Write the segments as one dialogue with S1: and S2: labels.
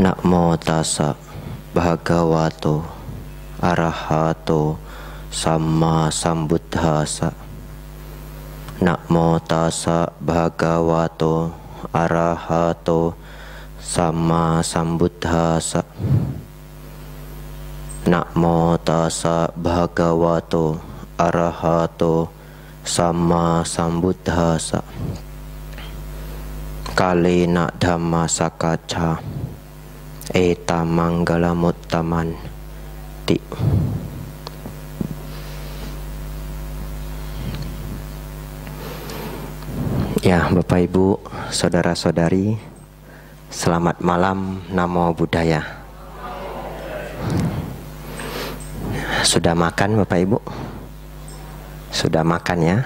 S1: mau tasa bhagavato arahato sama sambuddhasa mau tasa bhagavato arahato sama sambuddhasa mau tasa bhagavato arahato sama sambuddhasa Kali nak dhamma sakacca eta eh, manggala muttaman ti Ya, Bapak Ibu, saudara-saudari, selamat malam Namo Buddhaya. Sudah makan Bapak Ibu? Sudah makan ya?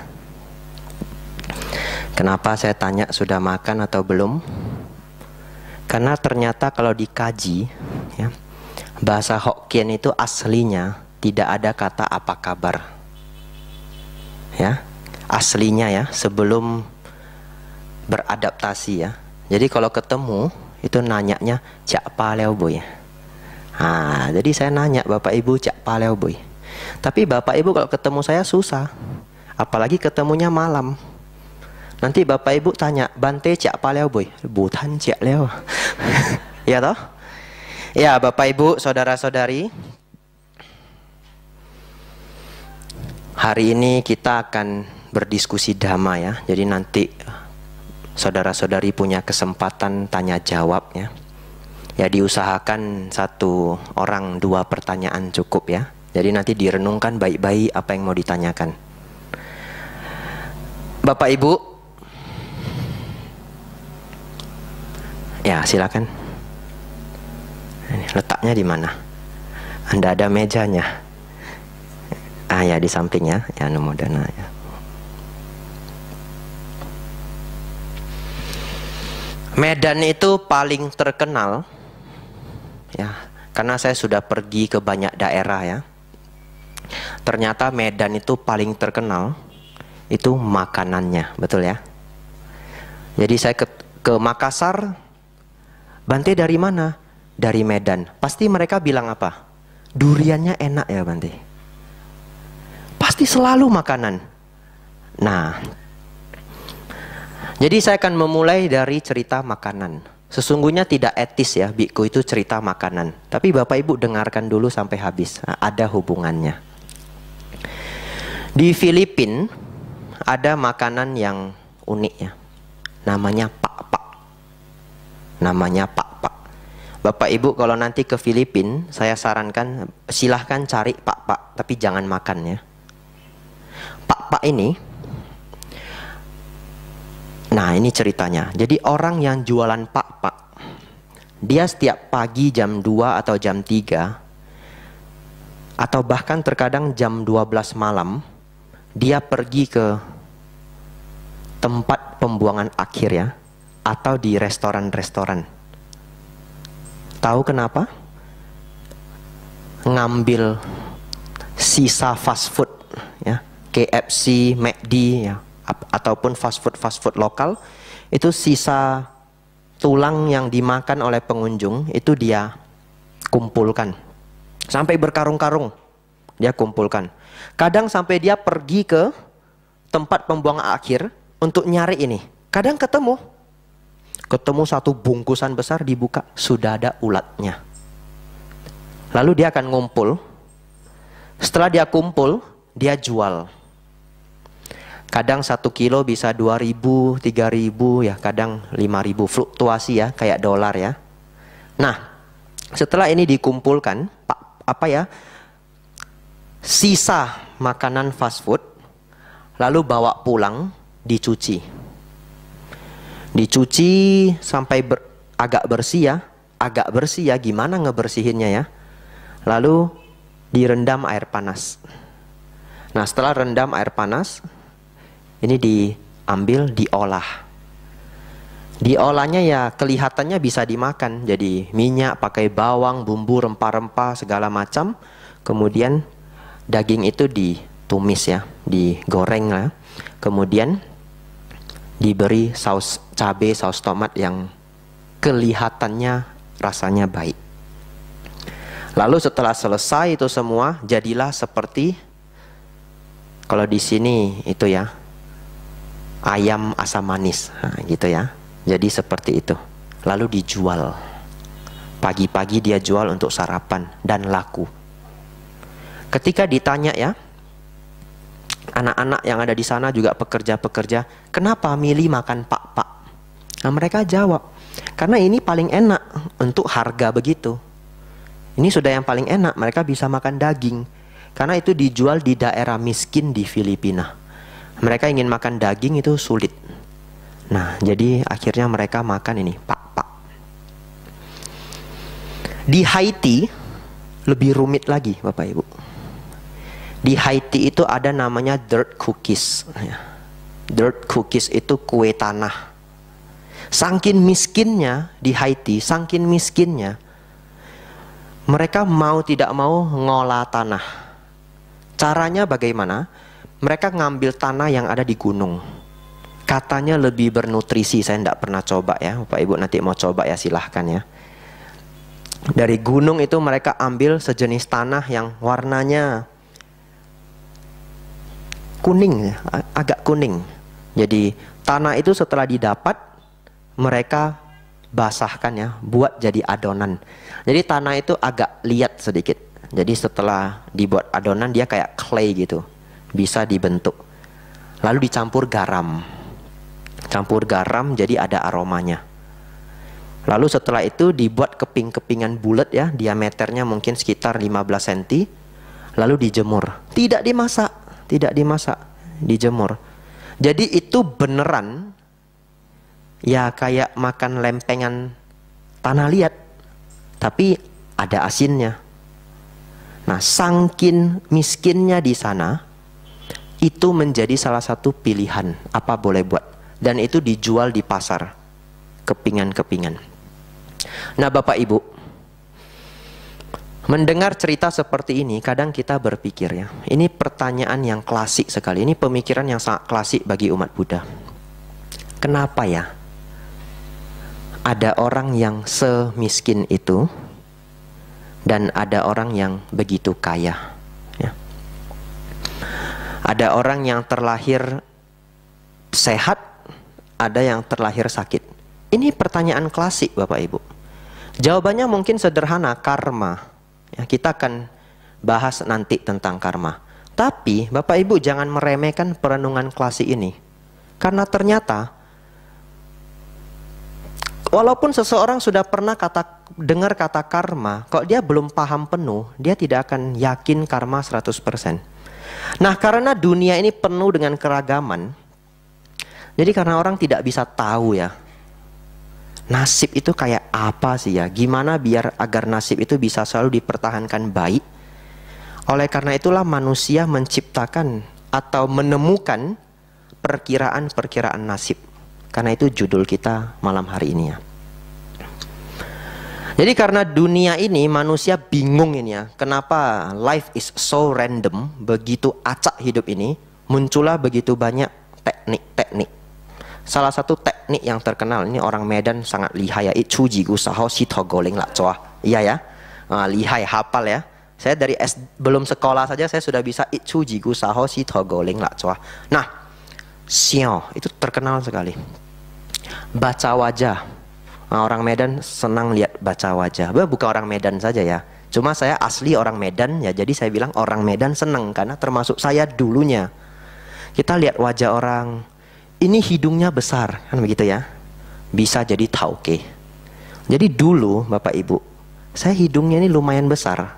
S1: Kenapa saya tanya sudah makan atau belum? Karena ternyata kalau dikaji, ya, bahasa Hokkien itu aslinya tidak ada kata apa kabar. Ya, aslinya ya sebelum beradaptasi ya. Jadi kalau ketemu itu nanyanya cak paleo boy. Ah, jadi saya nanya bapak ibu cak paleo boy. Tapi bapak ibu kalau ketemu saya susah, apalagi ketemunya malam Nanti bapak ibu tanya, bante cak leo boy? Butan cak leo. ya toh? Ya bapak ibu, saudara saudari. Hari ini kita akan berdiskusi dhamma ya. Jadi nanti saudara-saudari punya kesempatan tanya jawab ya. Ya diusahakan satu orang dua pertanyaan cukup ya. Jadi nanti direnungkan baik-baik apa yang mau ditanyakan. Bapak Ibu, Ya, silakan. letaknya di mana? Anda ada mejanya. Ah ya di sampingnya, ya nomodana ya. Medan itu paling terkenal ya karena saya sudah pergi ke banyak daerah ya. Ternyata Medan itu paling terkenal itu makanannya, betul ya? Jadi saya ke, ke Makassar Bante dari mana? Dari Medan. Pasti mereka bilang apa? Duriannya enak ya Bante. Pasti selalu makanan. Nah, jadi saya akan memulai dari cerita makanan. Sesungguhnya tidak etis ya, biku itu cerita makanan. Tapi Bapak Ibu dengarkan dulu sampai habis, nah, ada hubungannya. Di Filipina ada makanan yang unik ya, namanya pak namanya Pak Pak. Bapak Ibu kalau nanti ke Filipina, saya sarankan silahkan cari Pak Pak, tapi jangan makan ya. Pak Pak ini, nah ini ceritanya. Jadi orang yang jualan Pak Pak, dia setiap pagi jam 2 atau jam 3, atau bahkan terkadang jam 12 malam, dia pergi ke tempat pembuangan akhir ya, atau di restoran-restoran. Tahu kenapa? Ngambil sisa fast food ya, KFC, McD ya, ataupun fast food fast food lokal itu sisa tulang yang dimakan oleh pengunjung itu dia kumpulkan sampai berkarung-karung dia kumpulkan kadang sampai dia pergi ke tempat pembuangan akhir untuk nyari ini kadang ketemu ketemu satu bungkusan besar dibuka sudah ada ulatnya. Lalu dia akan ngumpul. Setelah dia kumpul, dia jual. Kadang satu kilo bisa dua ribu, tiga ribu ya, kadang lima ribu fluktuasi ya, kayak dolar ya. Nah, setelah ini dikumpulkan, apa ya? Sisa makanan fast food, lalu bawa pulang, dicuci dicuci sampai ber, agak bersih ya agak bersih ya gimana ngebersihinnya ya lalu direndam air panas nah setelah rendam air panas ini diambil diolah diolahnya ya kelihatannya bisa dimakan jadi minyak pakai bawang bumbu rempah-rempah segala macam kemudian daging itu ditumis ya digoreng lah kemudian diberi saus cabai, saus tomat yang kelihatannya rasanya baik. Lalu setelah selesai itu semua, jadilah seperti kalau di sini itu ya ayam asam manis nah, gitu ya. Jadi seperti itu. Lalu dijual. Pagi-pagi dia jual untuk sarapan dan laku. Ketika ditanya ya, anak-anak yang ada di sana juga pekerja-pekerja, kenapa milih makan pak-pak? Nah, mereka jawab, karena ini paling enak untuk harga begitu. Ini sudah yang paling enak, mereka bisa makan daging. Karena itu dijual di daerah miskin di Filipina. Mereka ingin makan daging itu sulit. Nah, jadi akhirnya mereka makan ini, pak-pak. Di Haiti, lebih rumit lagi Bapak Ibu. Di Haiti itu ada namanya dirt cookies. Ya. Dirt cookies itu kue tanah. Sangkin miskinnya di Haiti, sangkin miskinnya, mereka mau tidak mau ngolah tanah. Caranya bagaimana? Mereka ngambil tanah yang ada di gunung. Katanya lebih bernutrisi, saya tidak pernah coba ya, Bapak Ibu nanti mau coba ya silahkan ya. Dari gunung itu mereka ambil sejenis tanah yang warnanya kuning ya, agak kuning. Jadi tanah itu setelah didapat mereka basahkan ya, buat jadi adonan. Jadi tanah itu agak liat sedikit. Jadi setelah dibuat adonan dia kayak clay gitu, bisa dibentuk. Lalu dicampur garam. Campur garam jadi ada aromanya. Lalu setelah itu dibuat keping-kepingan bulat ya, diameternya mungkin sekitar 15 cm. Lalu dijemur, tidak dimasak tidak dimasak, dijemur. Jadi itu beneran ya kayak makan lempengan tanah liat, tapi ada asinnya. Nah, sangkin miskinnya di sana itu menjadi salah satu pilihan apa boleh buat dan itu dijual di pasar kepingan-kepingan. Nah, Bapak Ibu, Mendengar cerita seperti ini, kadang kita berpikir ya, ini pertanyaan yang klasik sekali, ini pemikiran yang sangat klasik bagi umat Buddha. Kenapa ya ada orang yang semiskin itu dan ada orang yang begitu kaya? Ya. Ada orang yang terlahir sehat, ada yang terlahir sakit. Ini pertanyaan klasik, Bapak Ibu. Jawabannya mungkin sederhana, karma Ya, kita akan bahas nanti tentang karma. Tapi Bapak Ibu jangan meremehkan perenungan klasik ini. Karena ternyata walaupun seseorang sudah pernah kata dengar kata karma, kok dia belum paham penuh, dia tidak akan yakin karma 100%. Nah, karena dunia ini penuh dengan keragaman, jadi karena orang tidak bisa tahu ya nasib itu kayak apa sih ya? Gimana biar agar nasib itu bisa selalu dipertahankan baik? Oleh karena itulah manusia menciptakan atau menemukan perkiraan-perkiraan nasib. Karena itu judul kita malam hari ini ya. Jadi karena dunia ini manusia bingung ini ya, kenapa life is so random, begitu acak hidup ini, muncullah begitu banyak teknik-teknik Salah satu teknik yang terkenal ini orang Medan sangat lihai ya. itu jigu saho togoling lah lakcoa. Iya ya. Uh, lihai hafal ya. Saya dari S, belum sekolah saja saya sudah bisa itu jigu saho togoling lah lakcoa. Nah, sio itu terkenal sekali. Baca wajah. Nah, orang Medan senang lihat baca wajah. Bukan orang Medan saja ya. Cuma saya asli orang Medan ya, jadi saya bilang orang Medan senang karena termasuk saya dulunya. Kita lihat wajah orang, ini hidungnya besar, kan begitu ya? Bisa jadi tauke. Jadi dulu Bapak Ibu, saya hidungnya ini lumayan besar.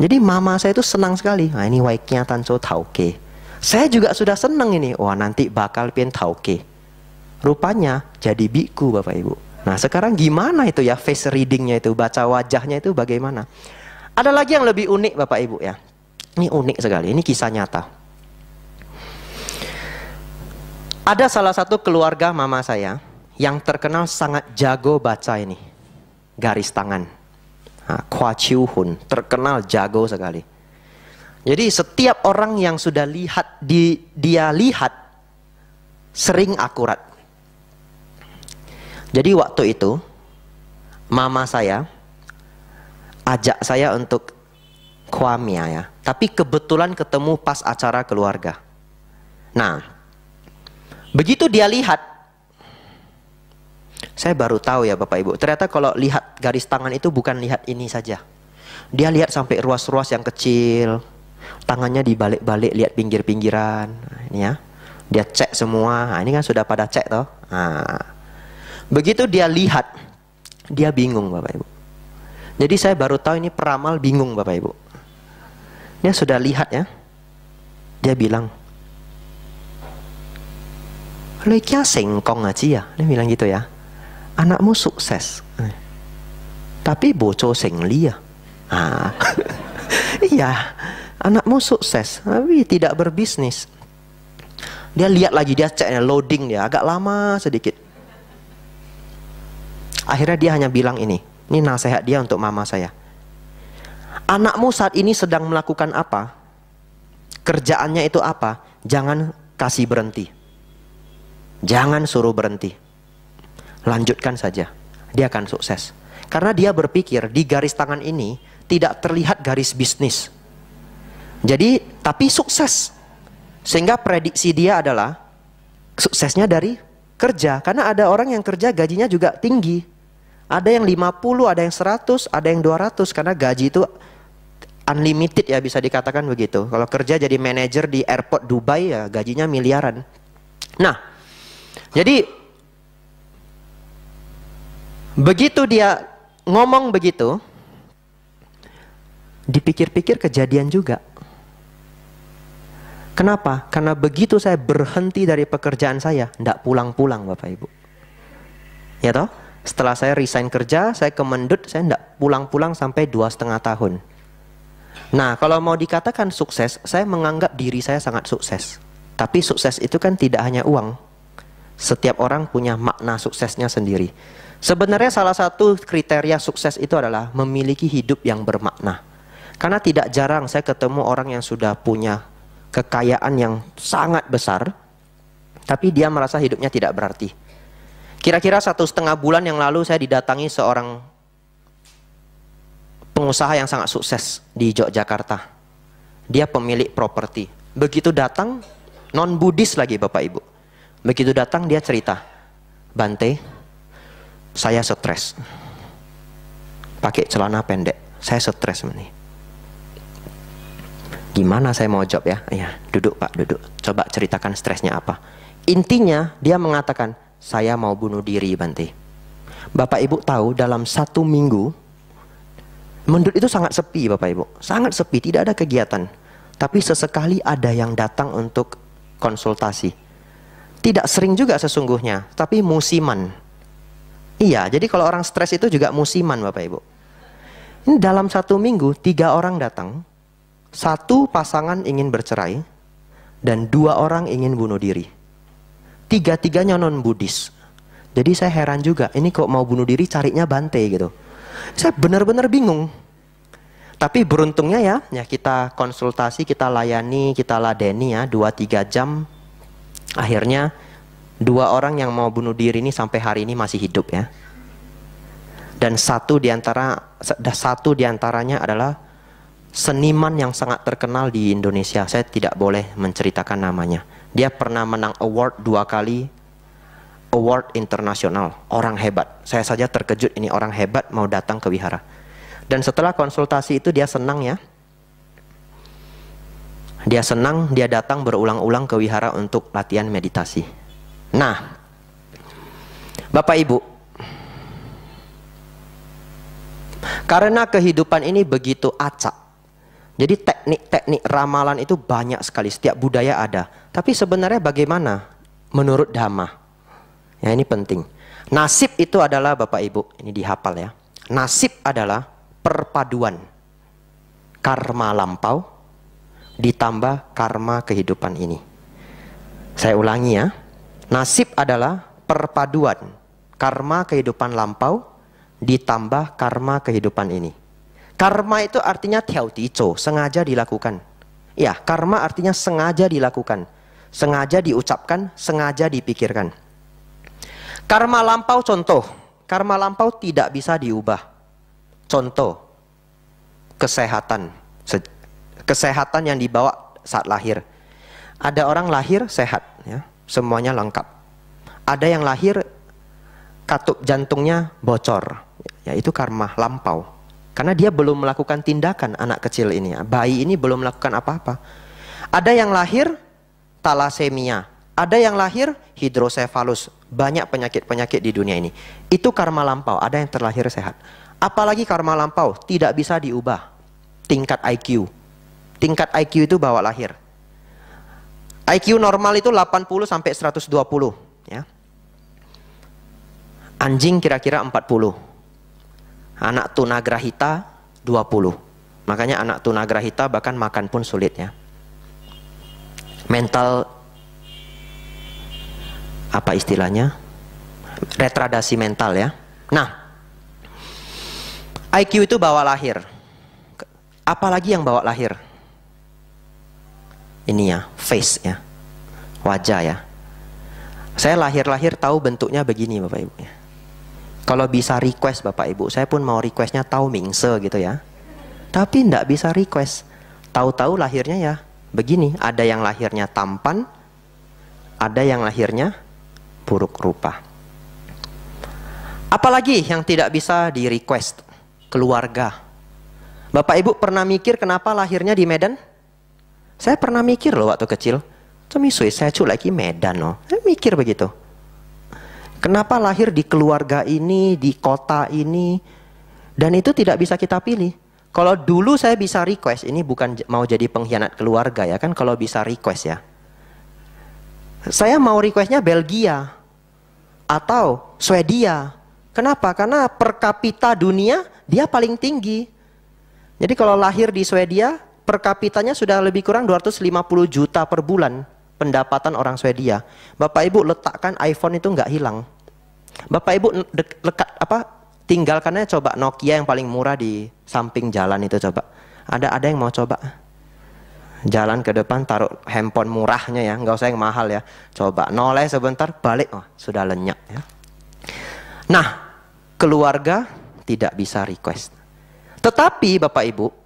S1: Jadi mama saya itu senang sekali. Nah, ini waiknya tanso tauke. Saya juga sudah senang ini. Wah, nanti bakal pin tauke. Rupanya jadi biku Bapak Ibu. Nah, sekarang gimana itu ya face readingnya itu, baca wajahnya itu bagaimana? Ada lagi yang lebih unik Bapak Ibu ya. Ini unik sekali. Ini kisah nyata. Ada salah satu keluarga mama saya yang terkenal sangat jago baca ini. Garis tangan. Nah, Kwa Chiu Hun, terkenal jago sekali. Jadi setiap orang yang sudah lihat di dia lihat sering akurat. Jadi waktu itu mama saya ajak saya untuk kuamia ya. Tapi kebetulan ketemu pas acara keluarga. Nah, Begitu dia lihat, saya baru tahu ya Bapak Ibu, ternyata kalau lihat garis tangan itu bukan lihat ini saja. Dia lihat sampai ruas-ruas yang kecil, tangannya dibalik-balik lihat pinggir-pinggiran, nah, ini ya. Dia cek semua, nah, ini kan sudah pada cek toh. Nah, begitu dia lihat, dia bingung Bapak Ibu. Jadi saya baru tahu ini peramal bingung Bapak Ibu. Dia sudah lihat ya, dia bilang, Leukya singkong aja ya. Dia bilang gitu ya. Anakmu sukses. Tapi bocor singli ya. Ah. iya. Anakmu sukses. Tapi tidak berbisnis. Dia lihat lagi dia ceknya loading dia agak lama sedikit. Akhirnya dia hanya bilang ini. Ini nasihat dia untuk mama saya. Anakmu saat ini sedang melakukan apa? Kerjaannya itu apa? Jangan kasih berhenti. Jangan suruh berhenti. Lanjutkan saja. Dia akan sukses. Karena dia berpikir di garis tangan ini tidak terlihat garis bisnis. Jadi, tapi sukses. Sehingga prediksi dia adalah suksesnya dari kerja. Karena ada orang yang kerja gajinya juga tinggi. Ada yang 50, ada yang 100, ada yang 200 karena gaji itu unlimited ya bisa dikatakan begitu. Kalau kerja jadi manajer di airport Dubai ya gajinya miliaran. Nah, jadi begitu dia ngomong begitu, dipikir-pikir kejadian juga. Kenapa? Karena begitu saya berhenti dari pekerjaan saya, tidak pulang-pulang Bapak Ibu. Ya toh? Setelah saya resign kerja, saya ke Mendut, saya tidak pulang-pulang sampai dua setengah tahun. Nah, kalau mau dikatakan sukses, saya menganggap diri saya sangat sukses. Tapi sukses itu kan tidak hanya uang, setiap orang punya makna suksesnya sendiri. Sebenarnya salah satu kriteria sukses itu adalah memiliki hidup yang bermakna. Karena tidak jarang saya ketemu orang yang sudah punya kekayaan yang sangat besar, tapi dia merasa hidupnya tidak berarti. Kira-kira satu setengah bulan yang lalu saya didatangi seorang pengusaha yang sangat sukses di Yogyakarta. Dia pemilik properti. Begitu datang, non Buddhis lagi Bapak Ibu. Begitu datang dia cerita, Bante, saya stres. Pakai celana pendek, saya stres ini. Gimana saya mau jawab ya? Ya, duduk Pak, duduk. Coba ceritakan stresnya apa. Intinya dia mengatakan, saya mau bunuh diri Bante. Bapak Ibu tahu dalam satu minggu, mendut itu sangat sepi Bapak Ibu. Sangat sepi, tidak ada kegiatan. Tapi sesekali ada yang datang untuk konsultasi tidak sering juga sesungguhnya, tapi musiman. Iya, jadi kalau orang stres itu juga musiman Bapak Ibu. Ini dalam satu minggu, tiga orang datang. Satu pasangan ingin bercerai, dan dua orang ingin bunuh diri. Tiga-tiganya non-Buddhis. Jadi saya heran juga, ini kok mau bunuh diri carinya bante gitu. Saya benar-benar bingung. Tapi beruntungnya ya, ya kita konsultasi, kita layani, kita ladeni ya, dua tiga jam Akhirnya dua orang yang mau bunuh diri ini sampai hari ini masih hidup ya. Dan satu diantara satu diantaranya adalah seniman yang sangat terkenal di Indonesia. Saya tidak boleh menceritakan namanya. Dia pernah menang award dua kali award internasional. Orang hebat. Saya saja terkejut ini orang hebat mau datang ke wihara. Dan setelah konsultasi itu dia senang ya dia senang, dia datang berulang-ulang ke wihara untuk latihan meditasi. Nah, Bapak Ibu, karena kehidupan ini begitu acak, jadi teknik-teknik ramalan itu banyak sekali, setiap budaya ada. Tapi sebenarnya bagaimana menurut Dhamma? Ya ini penting. Nasib itu adalah Bapak Ibu, ini dihafal ya. Nasib adalah perpaduan karma lampau ditambah karma kehidupan ini. Saya ulangi ya. Nasib adalah perpaduan karma kehidupan lampau ditambah karma kehidupan ini. Karma itu artinya tiautico, sengaja dilakukan. Ya, karma artinya sengaja dilakukan. Sengaja diucapkan, sengaja dipikirkan. Karma lampau contoh, karma lampau tidak bisa diubah. Contoh, kesehatan kesehatan yang dibawa saat lahir. Ada orang lahir sehat, ya, semuanya lengkap. Ada yang lahir katup jantungnya bocor, yaitu karma lampau. Karena dia belum melakukan tindakan anak kecil ini, bayi ini belum melakukan apa-apa. Ada yang lahir talasemia, ada yang lahir hidrosefalus, banyak penyakit-penyakit di dunia ini. Itu karma lampau, ada yang terlahir sehat. Apalagi karma lampau tidak bisa diubah. Tingkat IQ, tingkat IQ itu bawa lahir. IQ normal itu 80 sampai 120 ya. Anjing kira-kira 40. Anak tunagrahita 20. Makanya anak tunagrahita bahkan makan pun sulit ya. Mental apa istilahnya? Retradasi mental ya. Nah, IQ itu bawa lahir. Apalagi yang bawa lahir? ini ya, face ya, wajah ya. Saya lahir-lahir tahu bentuknya begini Bapak Ibu ya. Kalau bisa request Bapak Ibu, saya pun mau requestnya tahu mingse gitu ya. Tapi tidak bisa request. Tahu-tahu lahirnya ya begini. Ada yang lahirnya tampan, ada yang lahirnya buruk rupa. Apalagi yang tidak bisa di request? Keluarga. Bapak Ibu pernah mikir kenapa lahirnya di Medan? Saya pernah mikir loh waktu kecil, cemisui saya cu lagi Medan loh. Saya mikir begitu. Kenapa lahir di keluarga ini, di kota ini, dan itu tidak bisa kita pilih. Kalau dulu saya bisa request, ini bukan mau jadi pengkhianat keluarga ya kan, kalau bisa request ya. Saya mau requestnya Belgia atau Swedia. Kenapa? Karena per kapita dunia dia paling tinggi. Jadi kalau lahir di Swedia, per kapitanya sudah lebih kurang 250 juta per bulan pendapatan orang Swedia. Bapak Ibu letakkan iPhone itu nggak hilang. Bapak Ibu lekat apa tinggalkannya coba Nokia yang paling murah di samping jalan itu coba. Ada ada yang mau coba? Jalan ke depan taruh handphone murahnya ya, nggak usah yang mahal ya. Coba noleh sebentar balik, oh, sudah lenyap ya. Nah, keluarga tidak bisa request. Tetapi Bapak Ibu,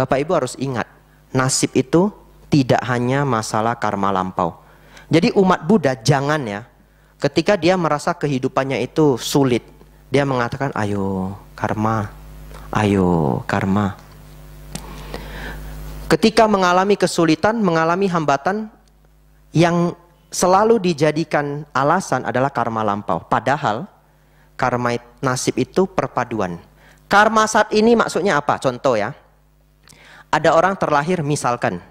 S1: Bapak Ibu harus ingat, nasib itu tidak hanya masalah karma lampau. Jadi umat Buddha jangan ya, ketika dia merasa kehidupannya itu sulit, dia mengatakan, ayo karma, ayo karma. Ketika mengalami kesulitan, mengalami hambatan, yang selalu dijadikan alasan adalah karma lampau. Padahal karma nasib itu perpaduan. Karma saat ini maksudnya apa? Contoh ya, ada orang terlahir misalkan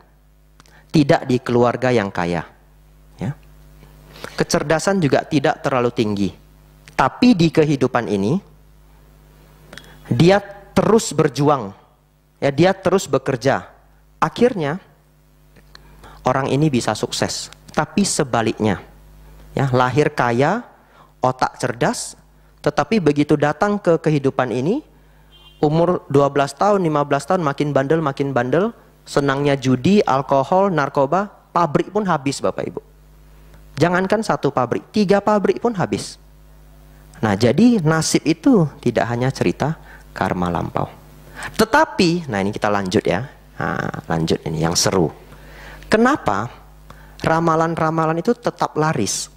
S1: tidak di keluarga yang kaya. Ya. Kecerdasan juga tidak terlalu tinggi. Tapi di kehidupan ini dia terus berjuang. Ya, dia terus bekerja. Akhirnya orang ini bisa sukses. Tapi sebaliknya, ya, lahir kaya, otak cerdas, tetapi begitu datang ke kehidupan ini umur 12 tahun, 15 tahun makin bandel, makin bandel, senangnya judi, alkohol, narkoba, pabrik pun habis Bapak Ibu. Jangankan satu pabrik, tiga pabrik pun habis. Nah jadi nasib itu tidak hanya cerita karma lampau. Tetapi, nah ini kita lanjut ya, nah, lanjut ini yang seru. Kenapa ramalan-ramalan itu tetap laris?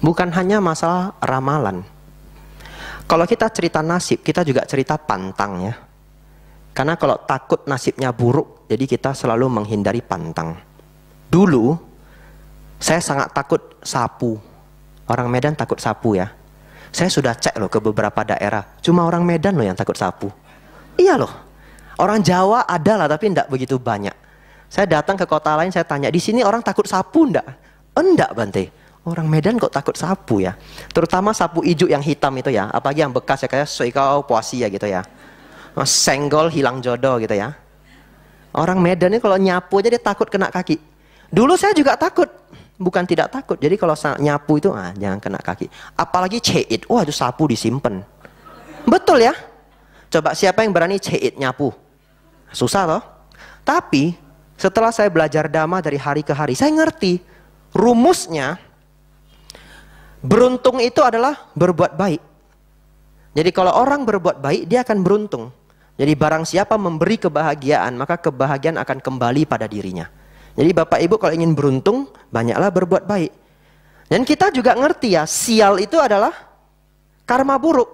S1: Bukan hanya masalah ramalan, kalau kita cerita nasib, kita juga cerita pantang ya. Karena kalau takut nasibnya buruk, jadi kita selalu menghindari pantang. Dulu, saya sangat takut sapu. Orang Medan takut sapu ya. Saya sudah cek loh ke beberapa daerah, cuma orang Medan loh yang takut sapu. Iya loh, orang Jawa ada lah tapi tidak begitu banyak. Saya datang ke kota lain, saya tanya, di sini orang takut sapu enggak? Enggak Bante. Orang Medan kok takut sapu ya? Terutama sapu ijuk yang hitam itu ya, apalagi yang bekas ya kayak soikau puasi ya gitu ya. Oh, senggol hilang jodoh gitu ya. Orang Medan ini kalau nyapu aja dia takut kena kaki. Dulu saya juga takut, bukan tidak takut. Jadi kalau nyapu itu ah jangan kena kaki. Apalagi ceit, wah itu sapu disimpan. Betul ya? Coba siapa yang berani ceit nyapu? Susah loh. Tapi setelah saya belajar dhamma dari hari ke hari, saya ngerti rumusnya Beruntung itu adalah berbuat baik. Jadi kalau orang berbuat baik, dia akan beruntung. Jadi barang siapa memberi kebahagiaan, maka kebahagiaan akan kembali pada dirinya. Jadi Bapak Ibu kalau ingin beruntung, banyaklah berbuat baik. Dan kita juga ngerti ya, sial itu adalah karma buruk.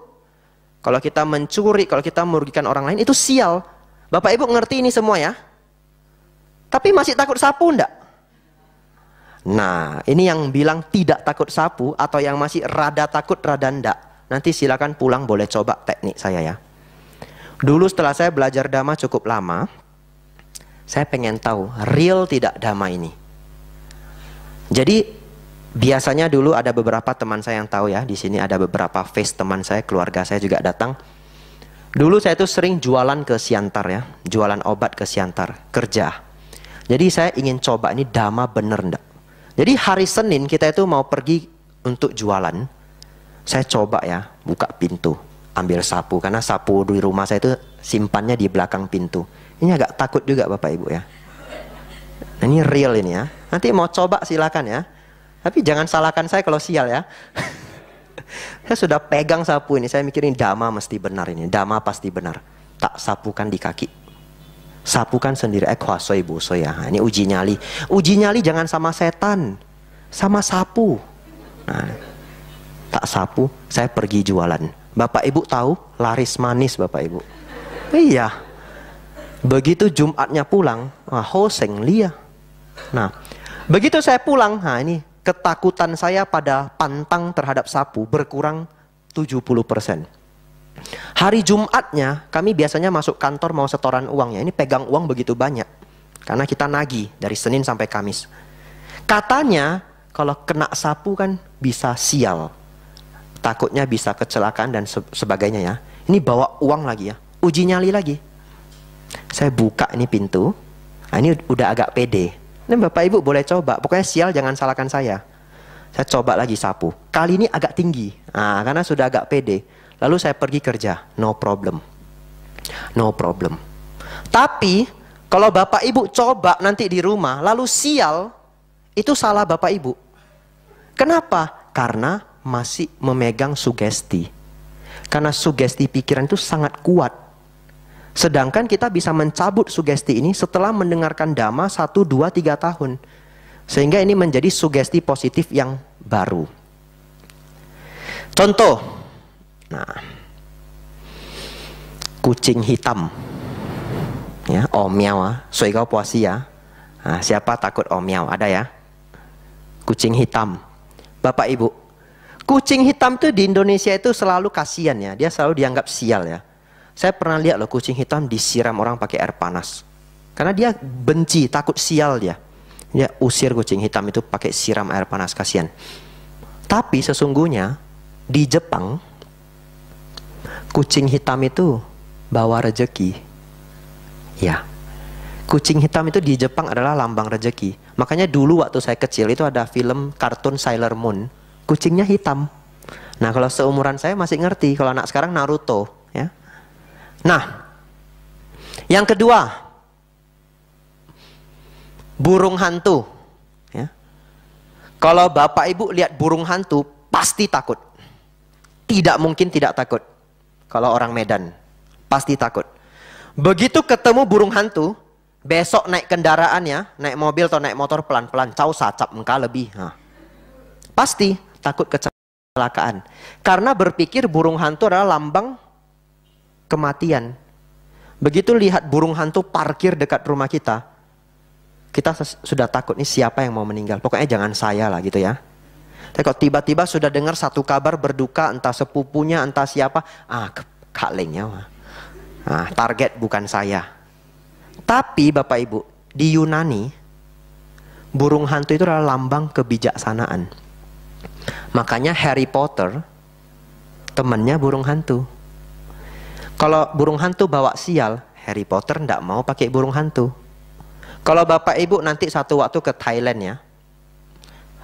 S1: Kalau kita mencuri, kalau kita merugikan orang lain, itu sial. Bapak Ibu ngerti ini semua ya? Tapi masih takut sapu enggak? Nah, ini yang bilang tidak takut sapu atau yang masih rada takut rada ndak. Nanti silakan pulang boleh coba teknik saya ya. Dulu setelah saya belajar dhamma cukup lama, saya pengen tahu real tidak dhamma ini. Jadi biasanya dulu ada beberapa teman saya yang tahu ya, di sini ada beberapa face teman saya, keluarga saya juga datang. Dulu saya itu sering jualan ke Siantar ya, jualan obat ke Siantar, kerja. Jadi saya ingin coba ini dhamma bener ndak? Jadi hari Senin kita itu mau pergi untuk jualan. Saya coba ya, buka pintu, ambil sapu karena sapu di rumah saya itu simpannya di belakang pintu. Ini agak takut juga Bapak Ibu ya. Nah, ini real ini ya. Nanti mau coba silakan ya. Tapi jangan salahkan saya kalau sial ya. saya sudah pegang sapu ini, saya mikirin dama mesti benar ini, dama pasti benar. Tak sapukan di kaki, sapukan sendiri eh kuasoi boso ya ini uji nyali uji nyali jangan sama setan sama sapu nah, tak sapu saya pergi jualan bapak ibu tahu laris manis bapak ibu iya begitu jumatnya pulang wah hoseng lia nah begitu saya pulang nah ini ketakutan saya pada pantang terhadap sapu berkurang 70 persen Hari Jumatnya kami biasanya masuk kantor mau setoran uangnya. Ini pegang uang begitu banyak. Karena kita nagih dari Senin sampai Kamis. Katanya kalau kena sapu kan bisa sial. Takutnya bisa kecelakaan dan sebagainya ya. Ini bawa uang lagi ya. Uji nyali lagi. Saya buka ini pintu. Nah, ini udah agak pede. Ini Bapak Ibu boleh coba. Pokoknya sial jangan salahkan saya. Saya coba lagi sapu. Kali ini agak tinggi. Nah, karena sudah agak pede Lalu saya pergi kerja, no problem. No problem. Tapi kalau bapak ibu coba nanti di rumah, lalu sial, itu salah bapak ibu. Kenapa? Karena masih memegang sugesti. Karena sugesti pikiran itu sangat kuat. Sedangkan kita bisa mencabut sugesti ini setelah mendengarkan dhamma 1, 2, 3 tahun. Sehingga ini menjadi sugesti positif yang baru. Contoh, Nah, kucing hitam, ya, omiao, miao, ah. sui kau puasi ya. Ah. Nah, siapa takut omiao? Ada ya? Kucing hitam, bapak ibu. Kucing hitam tuh di Indonesia itu selalu kasihan ya, dia selalu dianggap sial ya. Saya pernah lihat loh kucing hitam disiram orang pakai air panas. Karena dia benci, takut sial dia. Dia usir kucing hitam itu pakai siram air panas, kasihan. Tapi sesungguhnya di Jepang kucing hitam itu bawa rejeki. Ya. Kucing hitam itu di Jepang adalah lambang rejeki. Makanya dulu waktu saya kecil itu ada film kartun Sailor Moon, kucingnya hitam. Nah, kalau seumuran saya masih ngerti, kalau anak sekarang Naruto, ya. Nah, yang kedua, burung hantu. Ya. Kalau bapak ibu lihat burung hantu, pasti takut. Tidak mungkin tidak takut kalau orang Medan. Pasti takut. Begitu ketemu burung hantu, besok naik kendaraannya, naik mobil atau naik motor pelan-pelan, cau sacap engkau lebih. Nah. Pasti takut kecelakaan. Karena berpikir burung hantu adalah lambang kematian. Begitu lihat burung hantu parkir dekat rumah kita, kita sudah takut nih siapa yang mau meninggal. Pokoknya jangan saya lah gitu ya. Tapi kalau tiba-tiba sudah dengar satu kabar berduka entah sepupunya entah siapa, ah kalengnya Ah, target bukan saya. Tapi Bapak Ibu, di Yunani burung hantu itu adalah lambang kebijaksanaan. Makanya Harry Potter temannya burung hantu. Kalau burung hantu bawa sial, Harry Potter tidak mau pakai burung hantu. Kalau Bapak Ibu nanti satu waktu ke Thailand ya,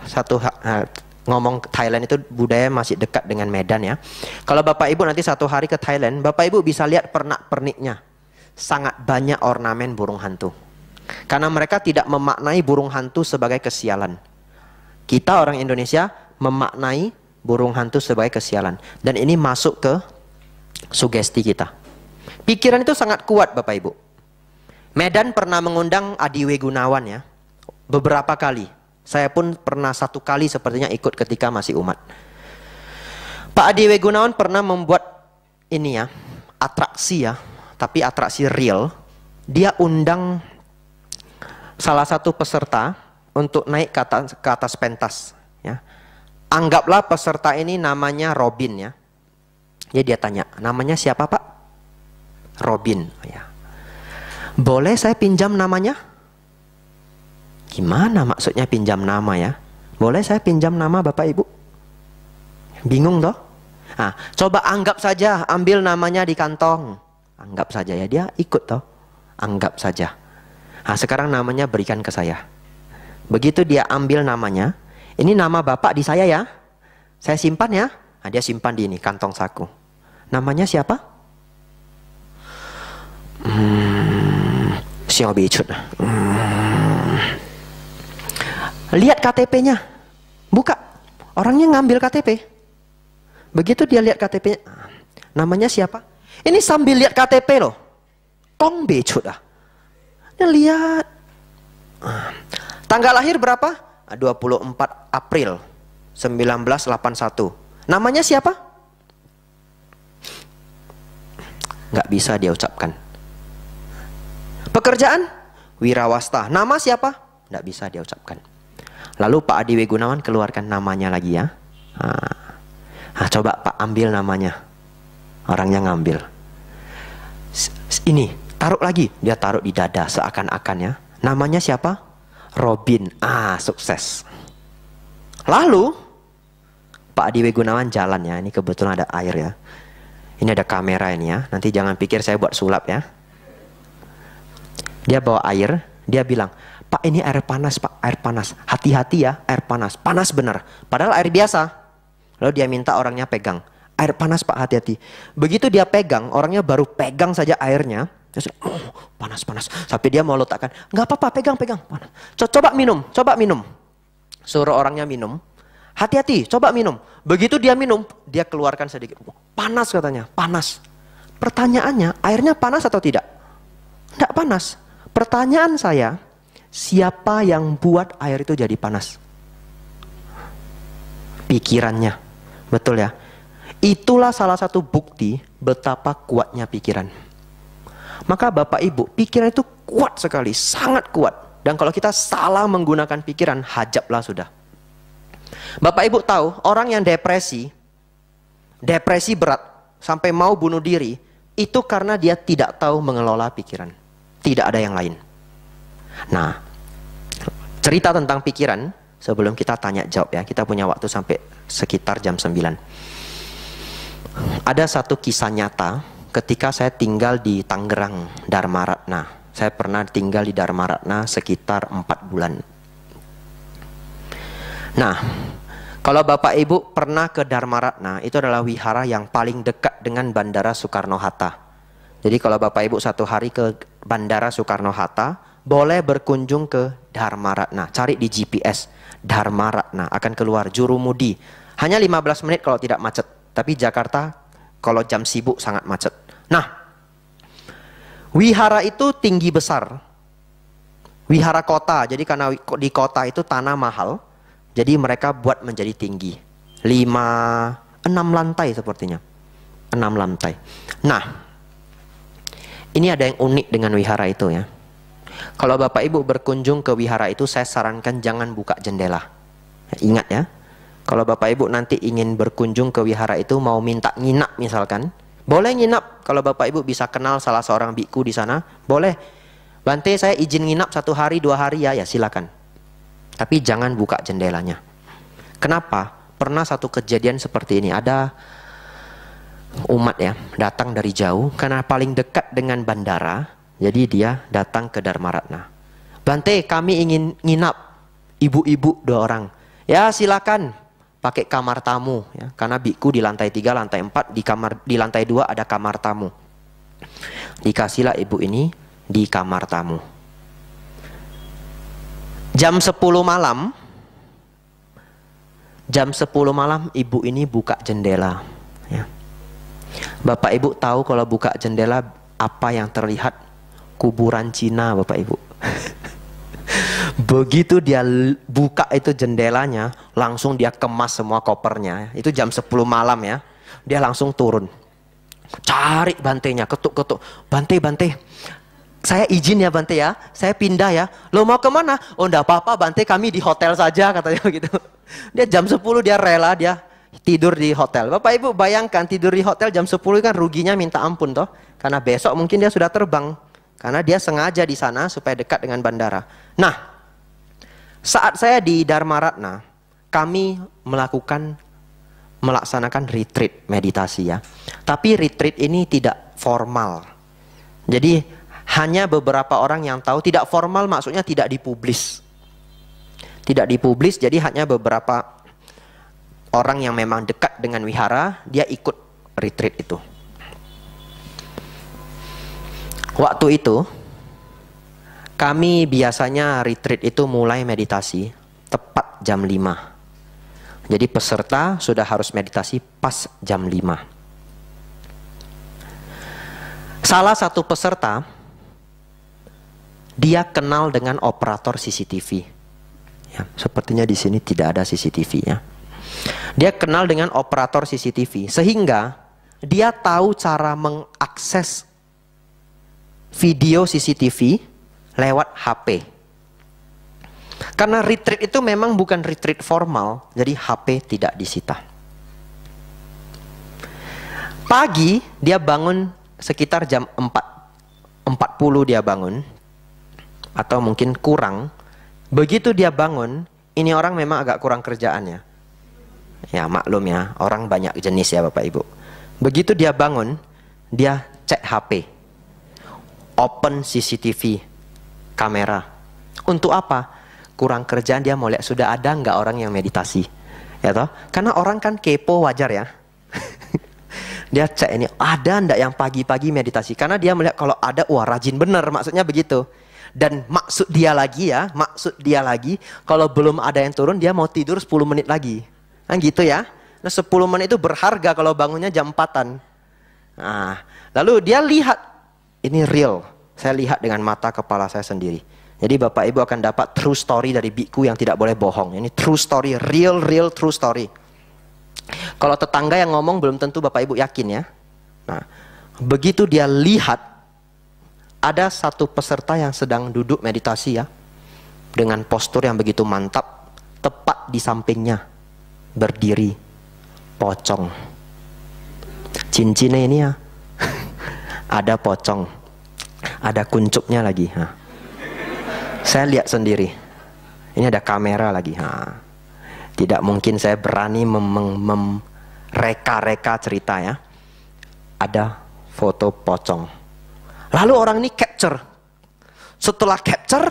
S1: satu ngomong Thailand itu budaya masih dekat dengan Medan ya. Kalau Bapak Ibu nanti satu hari ke Thailand, Bapak Ibu bisa lihat pernak-perniknya. Sangat banyak ornamen burung hantu. Karena mereka tidak memaknai burung hantu sebagai kesialan. Kita orang Indonesia memaknai burung hantu sebagai kesialan. Dan ini masuk ke sugesti kita. Pikiran itu sangat kuat Bapak Ibu. Medan pernah mengundang Adiwe Gunawan ya. Beberapa kali saya pun pernah satu kali sepertinya ikut ketika masih umat. Pak Adi Wegunawan pernah membuat ini ya, atraksi ya, tapi atraksi real. Dia undang salah satu peserta untuk naik ke atas, ke atas pentas ya. Anggaplah peserta ini namanya Robin ya. Jadi dia tanya, namanya siapa Pak? Robin ya. Boleh saya pinjam namanya? Gimana maksudnya pinjam nama ya? Boleh saya pinjam nama Bapak Ibu? Bingung toh? Nah, coba anggap saja ambil namanya di kantong. Anggap saja ya dia ikut toh. Anggap saja. Nah, sekarang namanya berikan ke saya. Begitu dia ambil namanya, ini nama Bapak di saya ya. Saya simpan ya. Nah, dia simpan di ini kantong saku. Namanya siapa? Hmm, Xiao Bichun. Hmm, Lihat KTP-nya. Buka. Orangnya ngambil KTP. Begitu dia lihat KTP, nya namanya siapa? Ini sambil lihat KTP loh. Tong becut ah. Dia lihat. Tanggal lahir berapa? 24 April 1981. Namanya siapa? Nggak bisa dia ucapkan. Pekerjaan? Wirawasta. Nama siapa? Nggak bisa dia ucapkan. Lalu Pak Adi Gunawan keluarkan namanya lagi ya. Nah, coba Pak ambil namanya. Orangnya ngambil. Ini, taruh lagi. Dia taruh di dada seakan-akan ya. Namanya siapa? Robin. Ah, sukses. Lalu Pak Adi Gunawan jalan ya. Ini kebetulan ada air ya. Ini ada kamera ini ya. Nanti jangan pikir saya buat sulap ya. Dia bawa air, dia bilang, Pak ini air panas, Pak air panas. Hati-hati ya air panas, panas benar. Padahal air biasa. Lalu dia minta orangnya pegang. Air panas Pak hati-hati. Begitu dia pegang, orangnya baru pegang saja airnya. Terus, oh, panas panas. Sampai dia mau letakkan, nggak apa-apa pegang pegang. Panas. Coba minum, coba minum. Suruh orangnya minum. Hati-hati, coba minum. Begitu dia minum, dia keluarkan sedikit. Panas katanya, panas. Pertanyaannya, airnya panas atau tidak? Tidak panas. Pertanyaan saya, Siapa yang buat air itu jadi panas? Pikirannya. Betul ya? Itulah salah satu bukti betapa kuatnya pikiran. Maka Bapak Ibu, pikiran itu kuat sekali, sangat kuat. Dan kalau kita salah menggunakan pikiran, hajablah sudah. Bapak Ibu tahu, orang yang depresi, depresi berat, sampai mau bunuh diri, itu karena dia tidak tahu mengelola pikiran. Tidak ada yang lain. Nah, cerita tentang pikiran sebelum kita tanya jawab ya. Kita punya waktu sampai sekitar jam 9. Ada satu kisah nyata ketika saya tinggal di Tangerang, Dharma Ratna. Saya pernah tinggal di Dharma Ratna sekitar 4 bulan. Nah, kalau Bapak Ibu pernah ke Dharma Ratna, itu adalah wihara yang paling dekat dengan Bandara Soekarno-Hatta. Jadi kalau Bapak Ibu satu hari ke Bandara Soekarno-Hatta, boleh berkunjung ke Dharma Ratna. Cari di GPS Dharma Ratna akan keluar Jurumudi. Hanya 15 menit kalau tidak macet. Tapi Jakarta kalau jam sibuk sangat macet. Nah, wihara itu tinggi besar. Wihara kota. Jadi karena di kota itu tanah mahal, jadi mereka buat menjadi tinggi. 5 6 lantai sepertinya. 6 lantai. Nah, ini ada yang unik dengan wihara itu ya. Kalau Bapak Ibu berkunjung ke wihara itu saya sarankan jangan buka jendela. Ingat ya. Kalau Bapak Ibu nanti ingin berkunjung ke wihara itu mau minta nginap misalkan, boleh nginap kalau Bapak Ibu bisa kenal salah seorang biku di sana, boleh. Bante saya izin nginap satu hari dua hari ya, ya silakan. Tapi jangan buka jendelanya. Kenapa? Pernah satu kejadian seperti ini. Ada umat ya datang dari jauh karena paling dekat dengan bandara jadi dia datang ke Dharma Ratna. Bante, kami ingin nginap. Ibu-ibu dua orang. Ya silakan pakai kamar tamu ya karena biku di lantai tiga lantai empat di kamar di lantai dua ada kamar tamu dikasihlah ibu ini di kamar tamu jam 10 malam jam 10 malam ibu ini buka jendela ya. bapak ibu tahu kalau buka jendela apa yang terlihat kuburan Cina Bapak Ibu. Begitu dia buka itu jendelanya, langsung dia kemas semua kopernya. Itu jam 10 malam ya. Dia langsung turun. Cari bantenya ketuk-ketuk. Bantai, bantai. Saya izin ya Bante ya, saya pindah ya. Lo mau kemana? Oh enggak apa-apa Bante kami di hotel saja katanya begitu. Dia jam 10 dia rela dia tidur di hotel. Bapak Ibu bayangkan tidur di hotel jam 10 kan ruginya minta ampun toh. Karena besok mungkin dia sudah terbang karena dia sengaja di sana supaya dekat dengan bandara. Nah, saat saya di Dharma Ratna, kami melakukan melaksanakan retreat meditasi ya. Tapi retreat ini tidak formal. Jadi hanya beberapa orang yang tahu tidak formal maksudnya tidak dipublis. Tidak dipublis jadi hanya beberapa orang yang memang dekat dengan wihara dia ikut retreat itu. Waktu itu kami biasanya retreat itu mulai meditasi tepat jam 5. Jadi peserta sudah harus meditasi pas jam 5. Salah satu peserta dia kenal dengan operator CCTV. Ya, sepertinya di sini tidak ada CCTV ya. Dia kenal dengan operator CCTV sehingga dia tahu cara mengakses video CCTV lewat HP. Karena retreat itu memang bukan retreat formal, jadi HP tidak disita. Pagi dia bangun sekitar jam 4 40 dia bangun atau mungkin kurang. Begitu dia bangun, ini orang memang agak kurang kerjaannya. Ya maklum ya, orang banyak jenis ya Bapak Ibu. Begitu dia bangun, dia cek HP open CCTV kamera. Untuk apa? Kurang kerjaan dia mau lihat sudah ada nggak orang yang meditasi. Ya toh? Karena orang kan kepo wajar ya. dia cek ini ada ndak yang pagi-pagi meditasi karena dia melihat kalau ada wah rajin bener maksudnya begitu dan maksud dia lagi ya maksud dia lagi kalau belum ada yang turun dia mau tidur 10 menit lagi kan gitu ya nah 10 menit itu berharga kalau bangunnya jam 4-an nah lalu dia lihat ini real. Saya lihat dengan mata kepala saya sendiri. Jadi Bapak Ibu akan dapat true story dari biku yang tidak boleh bohong. Ini true story, real real true story. Kalau tetangga yang ngomong belum tentu Bapak Ibu yakin ya. Nah, begitu dia lihat ada satu peserta yang sedang duduk meditasi ya dengan postur yang begitu mantap tepat di sampingnya berdiri pocong cincinnya ini ya ada pocong, ada kuncupnya lagi. Ha. Saya lihat sendiri. Ini ada kamera lagi. Ha. Tidak mungkin saya berani mereka-reka cerita ya. Ada foto pocong. Lalu orang ini capture. Setelah capture,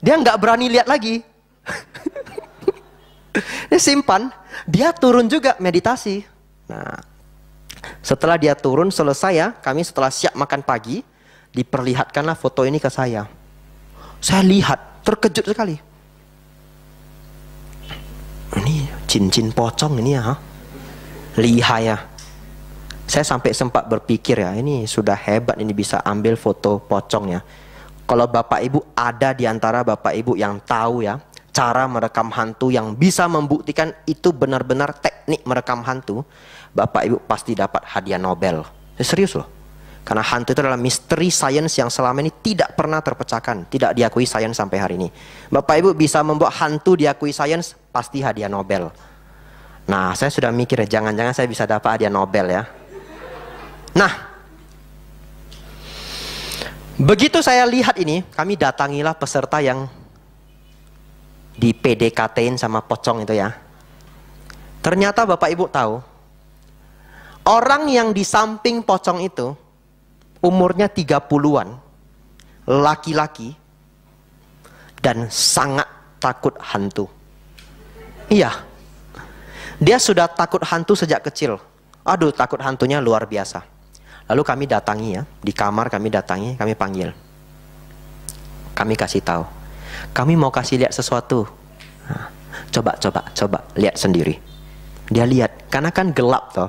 S1: dia nggak berani lihat lagi. dia simpan, dia turun juga meditasi. Nah, setelah dia turun selesai ya, kami setelah siap makan pagi, diperlihatkanlah foto ini ke saya. Saya lihat, terkejut sekali. Ini cincin pocong ini ya, lihai ya. Saya sampai sempat berpikir ya, ini sudah hebat ini bisa ambil foto pocong ya. Kalau bapak ibu ada di antara bapak ibu yang tahu ya, cara merekam hantu yang bisa membuktikan itu benar-benar teknik merekam hantu, Bapak Ibu pasti dapat hadiah Nobel. Ya, serius loh. Karena hantu itu adalah misteri sains yang selama ini tidak pernah terpecahkan, tidak diakui sains sampai hari ini. Bapak Ibu bisa membuat hantu diakui sains, pasti hadiah Nobel. Nah, saya sudah mikir jangan-jangan saya bisa dapat hadiah Nobel ya. Nah, begitu saya lihat ini, kami datangilah peserta yang di PDKT-in sama pocong itu ya. Ternyata Bapak Ibu tahu, Orang yang di samping pocong itu umurnya 30-an, laki-laki dan sangat takut hantu. Iya. Dia sudah takut hantu sejak kecil. Aduh, takut hantunya luar biasa. Lalu kami datangi ya, di kamar kami datangi, kami panggil. Kami kasih tahu. Kami mau kasih lihat sesuatu. Nah, coba, coba, coba lihat sendiri. Dia lihat, karena kan gelap toh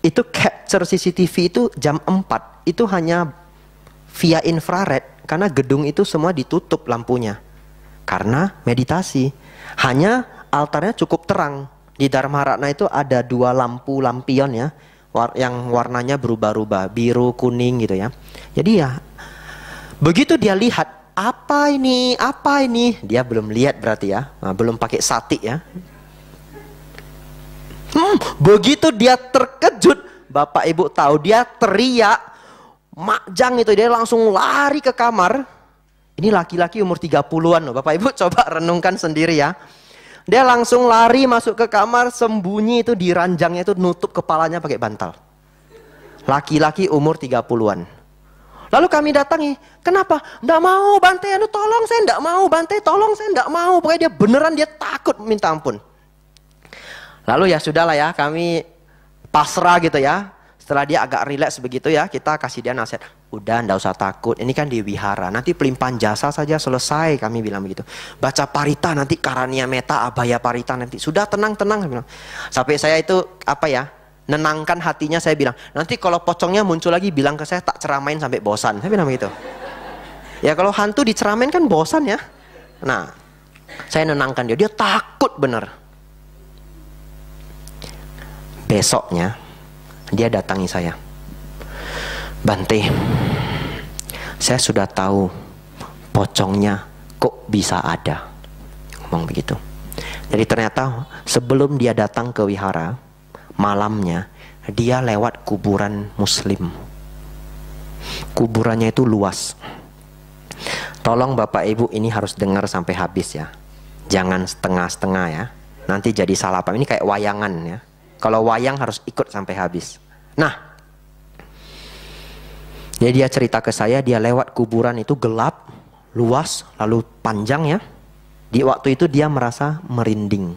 S1: itu capture CCTV itu jam 4 itu hanya via infrared karena gedung itu semua ditutup lampunya karena meditasi hanya altarnya cukup terang di Dharma Ratna itu ada dua lampu lampion ya war yang warnanya berubah-ubah biru kuning gitu ya jadi ya begitu dia lihat apa ini apa ini dia belum lihat berarti ya nah, belum pakai sati ya Hmm, begitu dia terkejut, Bapak Ibu tahu dia teriak, makjang itu dia langsung lari ke kamar. Ini laki-laki umur 30-an loh, Bapak Ibu coba renungkan sendiri ya. Dia langsung lari masuk ke kamar, sembunyi itu di ranjangnya itu nutup kepalanya pakai bantal. Laki-laki umur 30-an. Lalu kami datangi, kenapa? Nggak mau bantai aduh tolong saya nggak mau bantai tolong saya nggak mau. Pokoknya dia beneran dia takut minta ampun. Lalu ya sudahlah ya, kami pasrah gitu ya. Setelah dia agak rileks begitu ya, kita kasih dia nasihat. Udah, ndak usah takut. Ini kan di wihara. Nanti pelimpahan jasa saja selesai. Kami bilang begitu. Baca parita nanti karania meta abaya parita nanti. Sudah tenang tenang. Sampai saya itu apa ya? Nenangkan hatinya saya bilang. Nanti kalau pocongnya muncul lagi bilang ke saya tak ceramain sampai bosan. Saya bilang begitu. Ya kalau hantu diceramain kan bosan ya. Nah, saya nenangkan dia. Dia takut bener besoknya dia datangi saya. Bante, saya sudah tahu pocongnya kok bisa ada. Ngomong begitu. Jadi ternyata sebelum dia datang ke wihara, malamnya dia lewat kuburan muslim. Kuburannya itu luas. Tolong Bapak Ibu ini harus dengar sampai habis ya. Jangan setengah-setengah ya. Nanti jadi salah paham. Ini kayak wayangan ya kalau wayang harus ikut sampai habis. Nah, jadi ya dia cerita ke saya, dia lewat kuburan itu gelap, luas, lalu panjang ya. Di waktu itu dia merasa merinding.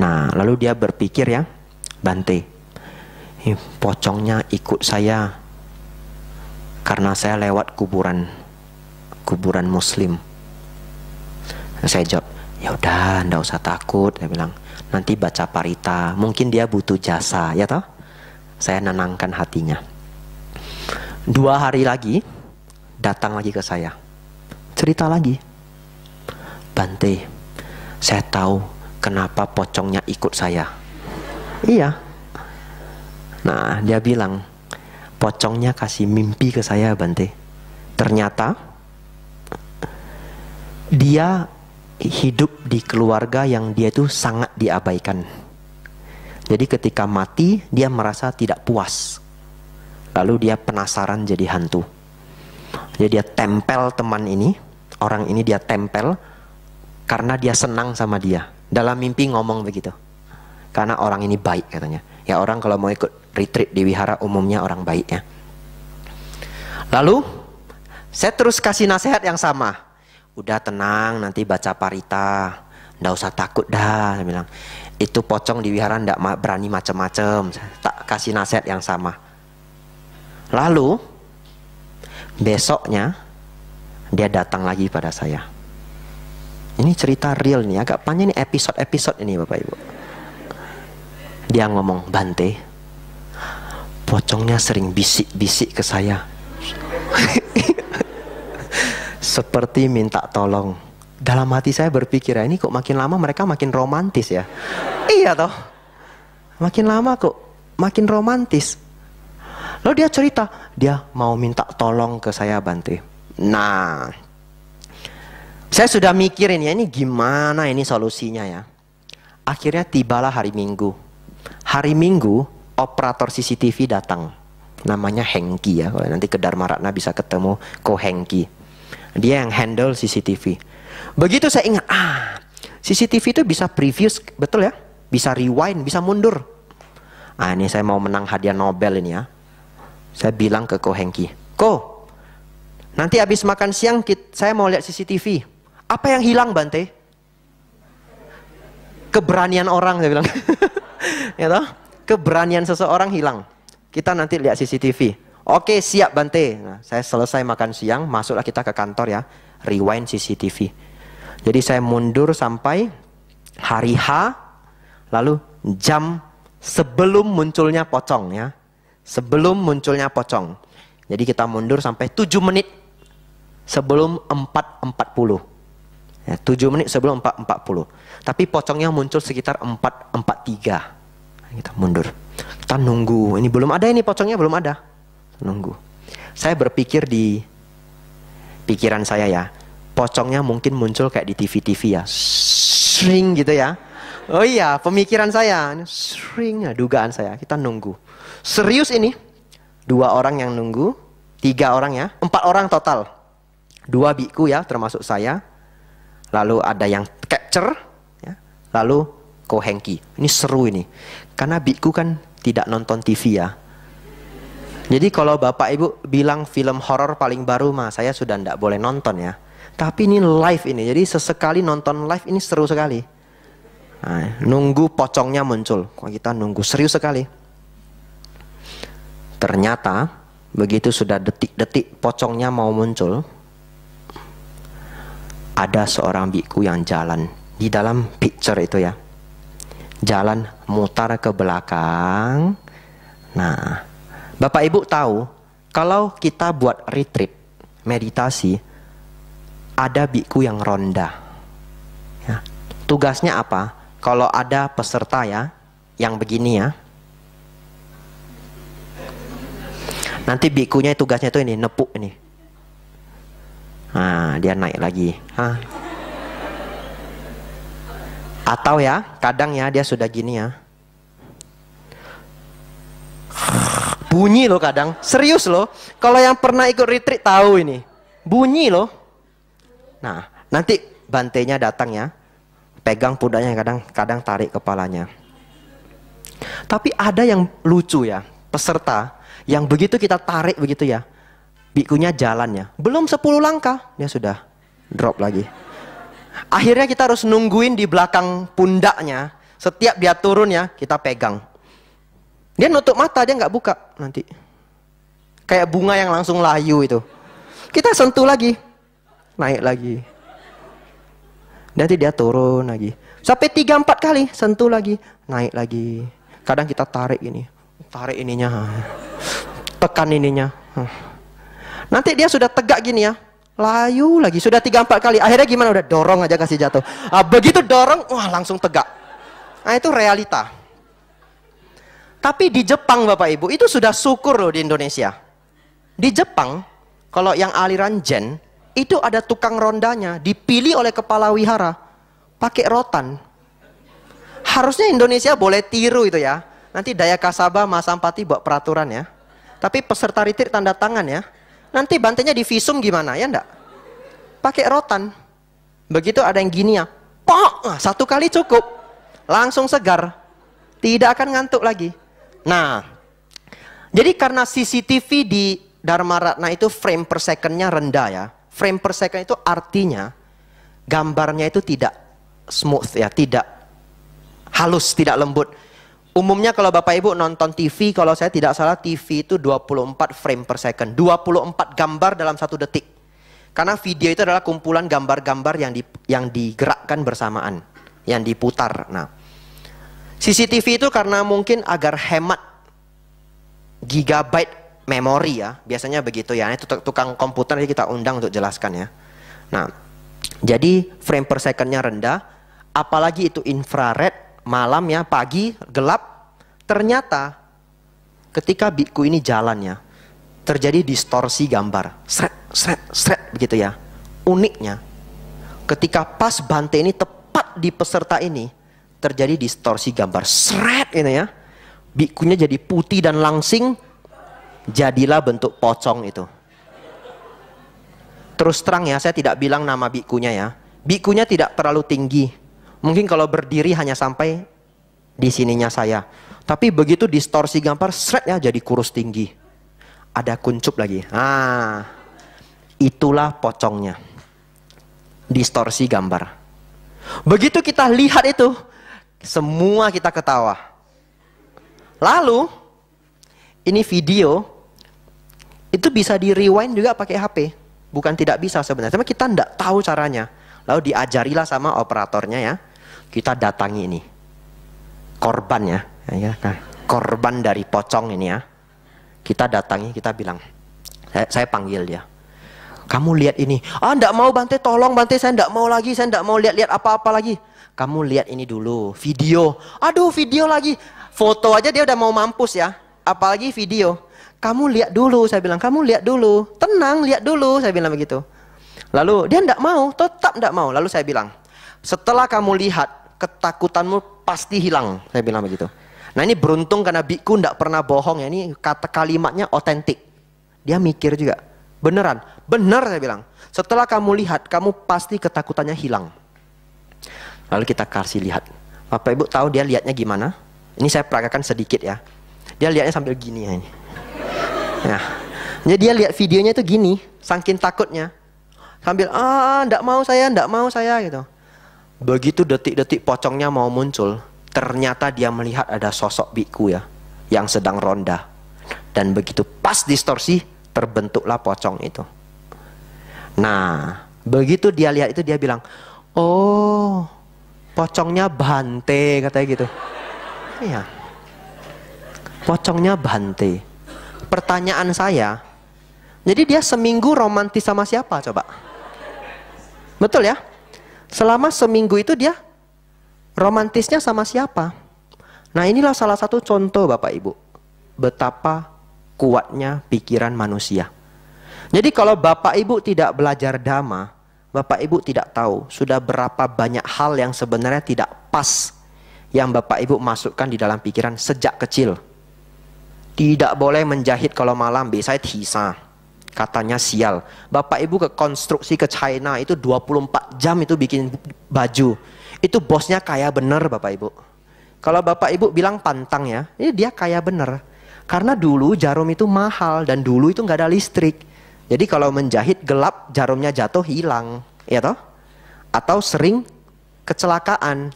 S1: Nah, lalu dia berpikir ya, Bante, pocongnya ikut saya karena saya lewat kuburan kuburan muslim. Saya jawab, ya udah, ndak usah takut, saya bilang nanti baca parita, mungkin dia butuh jasa, ya toh? Saya nenangkan hatinya. Dua hari lagi, datang lagi ke saya. Cerita lagi. Bante, saya tahu kenapa pocongnya ikut saya. Iya. Nah, dia bilang, pocongnya kasih mimpi ke saya, Bante. Ternyata dia hidup di keluarga yang dia itu sangat diabaikan. Jadi ketika mati dia merasa tidak puas. Lalu dia penasaran jadi hantu. Jadi dia tempel teman ini, orang ini dia tempel karena dia senang sama dia. Dalam mimpi ngomong begitu. Karena orang ini baik katanya. Ya orang kalau mau ikut retreat di wihara umumnya orang baik ya. Lalu saya terus kasih nasihat yang sama udah tenang nanti baca parita ndak usah takut dah saya bilang itu pocong di wihara ndak berani macem-macem tak kasih nasihat yang sama lalu besoknya dia datang lagi pada saya ini cerita real nih agak panjang nih episode-episode ini bapak ibu dia ngomong Bante pocongnya sering bisik-bisik ke saya seperti minta tolong. Dalam hati saya berpikir, ini kok makin lama mereka makin romantis ya. iya toh. Makin lama kok makin romantis. Lalu dia cerita, dia mau minta tolong ke saya bantu. Nah, saya sudah mikirin ya ini gimana ini solusinya ya. Akhirnya tibalah hari Minggu. Hari Minggu operator CCTV datang namanya Hengki ya. Nanti ke Dharma Ratna bisa ketemu Ko Hengki. Dia yang handle CCTV. Begitu saya ingat, ah, CCTV itu bisa preview, betul ya? Bisa rewind, bisa mundur. Ah, ini saya mau menang hadiah Nobel ini ya. Saya bilang ke Ko Hengki, Ko, nanti habis makan siang saya mau lihat CCTV. Apa yang hilang Bante? Keberanian orang saya bilang. ya you Keberanian seseorang hilang. Kita nanti lihat CCTV. Oke siap Bante. Nah, saya selesai makan siang, masuklah kita ke kantor ya. Rewind CCTV. Jadi saya mundur sampai hari H, lalu jam sebelum munculnya pocong ya. Sebelum munculnya pocong. Jadi kita mundur sampai 7 menit sebelum 4.40. Ya, 7 menit sebelum 4.40. Tapi pocongnya muncul sekitar 4.43. Kita mundur. Kita nunggu. Ini belum ada ini pocongnya belum ada nunggu. Saya berpikir di pikiran saya ya, pocongnya mungkin muncul kayak di TV-TV ya, sering gitu ya. Oh iya, pemikiran saya, sering ya dugaan saya, kita nunggu. Serius ini, dua orang yang nunggu, tiga orang ya, empat orang total. Dua biku ya, termasuk saya, lalu ada yang capture, ya, lalu kohengki. Ini seru ini, karena biku kan tidak nonton TV ya, jadi kalau Bapak Ibu bilang film horor paling baru mah saya sudah tidak boleh nonton ya. Tapi ini live ini. Jadi sesekali nonton live ini seru sekali. Nah, nunggu pocongnya muncul. Kalau kita nunggu serius sekali. Ternyata begitu sudah detik-detik pocongnya mau muncul, ada seorang biku yang jalan di dalam picture itu ya. Jalan mutar ke belakang. Nah, Bapak Ibu tahu, kalau kita buat retreat, meditasi, ada biku yang ronda. Ya. Tugasnya apa? Kalau ada peserta ya, yang begini ya. Nanti bikunya tugasnya itu ini, nepuk ini. Nah, dia naik lagi. Hah. Atau ya, kadang ya dia sudah gini ya. Bunyi loh kadang, serius loh. Kalau yang pernah ikut retreat tahu ini. Bunyi loh. Nah, nanti bantainya datang ya. Pegang pundaknya kadang kadang tarik kepalanya. Tapi ada yang lucu ya, peserta yang begitu kita tarik begitu ya. Bikunya jalannya. Belum 10 langkah, dia sudah drop lagi. Akhirnya kita harus nungguin di belakang pundaknya. Setiap dia turun ya, kita pegang dia nutup mata, dia nggak buka nanti. Kayak bunga yang langsung layu itu. Kita sentuh lagi, naik lagi. Nanti dia turun lagi. Sampai tiga empat kali, sentuh lagi, naik lagi. Kadang kita tarik ini, tarik ininya, tekan ininya. Nanti dia sudah tegak gini ya, layu lagi. Sudah tiga empat kali, akhirnya gimana? Udah dorong aja kasih jatuh. Ah, begitu dorong, wah langsung tegak. Nah itu realita. Tapi di Jepang Bapak Ibu itu sudah syukur loh di Indonesia. Di Jepang kalau yang aliran Jen itu ada tukang rondanya dipilih oleh kepala wihara pakai rotan. Harusnya Indonesia boleh tiru itu ya. Nanti Daya Kasaba Mas Ampati buat peraturan ya. Tapi peserta ritir tanda tangan ya. Nanti bantainya di visum gimana ya ndak? Pakai rotan. Begitu ada yang gini ya. Pok, nah, satu kali cukup. Langsung segar. Tidak akan ngantuk lagi. Nah, jadi karena CCTV di Dharma Ratna itu frame per secondnya rendah ya. Frame per second itu artinya gambarnya itu tidak smooth ya, tidak halus, tidak lembut. Umumnya kalau Bapak Ibu nonton TV, kalau saya tidak salah TV itu 24 frame per second. 24 gambar dalam satu detik. Karena video itu adalah kumpulan gambar-gambar yang di, yang digerakkan bersamaan, yang diputar. Nah, CCTV itu karena mungkin agar hemat gigabyte memori ya, biasanya begitu ya. Nah, itu tukang komputer aja kita undang untuk jelaskan ya. Nah, jadi frame per secondnya rendah, apalagi itu infrared malam ya, pagi gelap. Ternyata ketika biku ini jalannya terjadi distorsi gambar, sret sret sret begitu ya. Uniknya ketika pas bante ini tepat di peserta ini, terjadi distorsi gambar seret ini ya bikunya jadi putih dan langsing jadilah bentuk pocong itu terus terang ya saya tidak bilang nama bikunya ya bikunya tidak terlalu tinggi mungkin kalau berdiri hanya sampai di sininya saya tapi begitu distorsi gambar seret ya jadi kurus tinggi ada kuncup lagi ah itulah pocongnya distorsi gambar begitu kita lihat itu semua kita ketawa. Lalu ini video itu bisa di rewind juga pakai HP. Bukan tidak bisa sebenarnya, tapi kita tidak tahu caranya. Lalu diajarilah sama operatornya ya. Kita datangi ini korban ya, ya nah, korban dari pocong ini ya. Kita datangi, kita bilang, saya, saya panggil dia kamu lihat ini ah tidak mau bantai, tolong bantai. saya tidak mau lagi saya tidak mau lihat-lihat apa-apa lagi kamu lihat ini dulu, video. Aduh, video lagi. Foto aja dia udah mau mampus ya. Apalagi video. Kamu lihat dulu, saya bilang, kamu lihat dulu. Tenang, lihat dulu, saya bilang begitu. Lalu dia tidak mau, tetap tidak mau. Lalu saya bilang, setelah kamu lihat, ketakutanmu pasti hilang. Saya bilang begitu. Nah ini beruntung karena biku tidak pernah bohong ya. Ini kata kalimatnya otentik. Dia mikir juga. Beneran. Bener saya bilang. Setelah kamu lihat, kamu pasti ketakutannya hilang. Lalu kita kasih lihat. Bapak Ibu tahu dia lihatnya gimana? Ini saya peragakan sedikit ya. Dia lihatnya sambil gini ya ini. Ya. Jadi dia lihat videonya itu gini, saking takutnya. Sambil ah ndak mau saya, ndak mau saya gitu. Begitu detik-detik pocongnya mau muncul, ternyata dia melihat ada sosok biku ya yang sedang ronda. Dan begitu pas distorsi, terbentuklah pocong itu. Nah, begitu dia lihat itu dia bilang, "Oh, pocongnya bante katanya gitu iya pocongnya bante pertanyaan saya jadi dia seminggu romantis sama siapa coba betul ya selama seminggu itu dia romantisnya sama siapa nah inilah salah satu contoh bapak ibu betapa kuatnya pikiran manusia jadi kalau bapak ibu tidak belajar dhamma Bapak Ibu tidak tahu sudah berapa banyak hal yang sebenarnya tidak pas yang Bapak Ibu masukkan di dalam pikiran sejak kecil. Tidak boleh menjahit kalau malam, biasanya tisa. Katanya sial. Bapak Ibu ke konstruksi ke China itu 24 jam itu bikin baju. Itu bosnya kaya bener Bapak Ibu. Kalau Bapak Ibu bilang pantang ya, ini dia kaya bener. Karena dulu jarum itu mahal dan dulu itu nggak ada listrik jadi kalau menjahit gelap jarumnya jatuh hilang, ya toh? Atau sering kecelakaan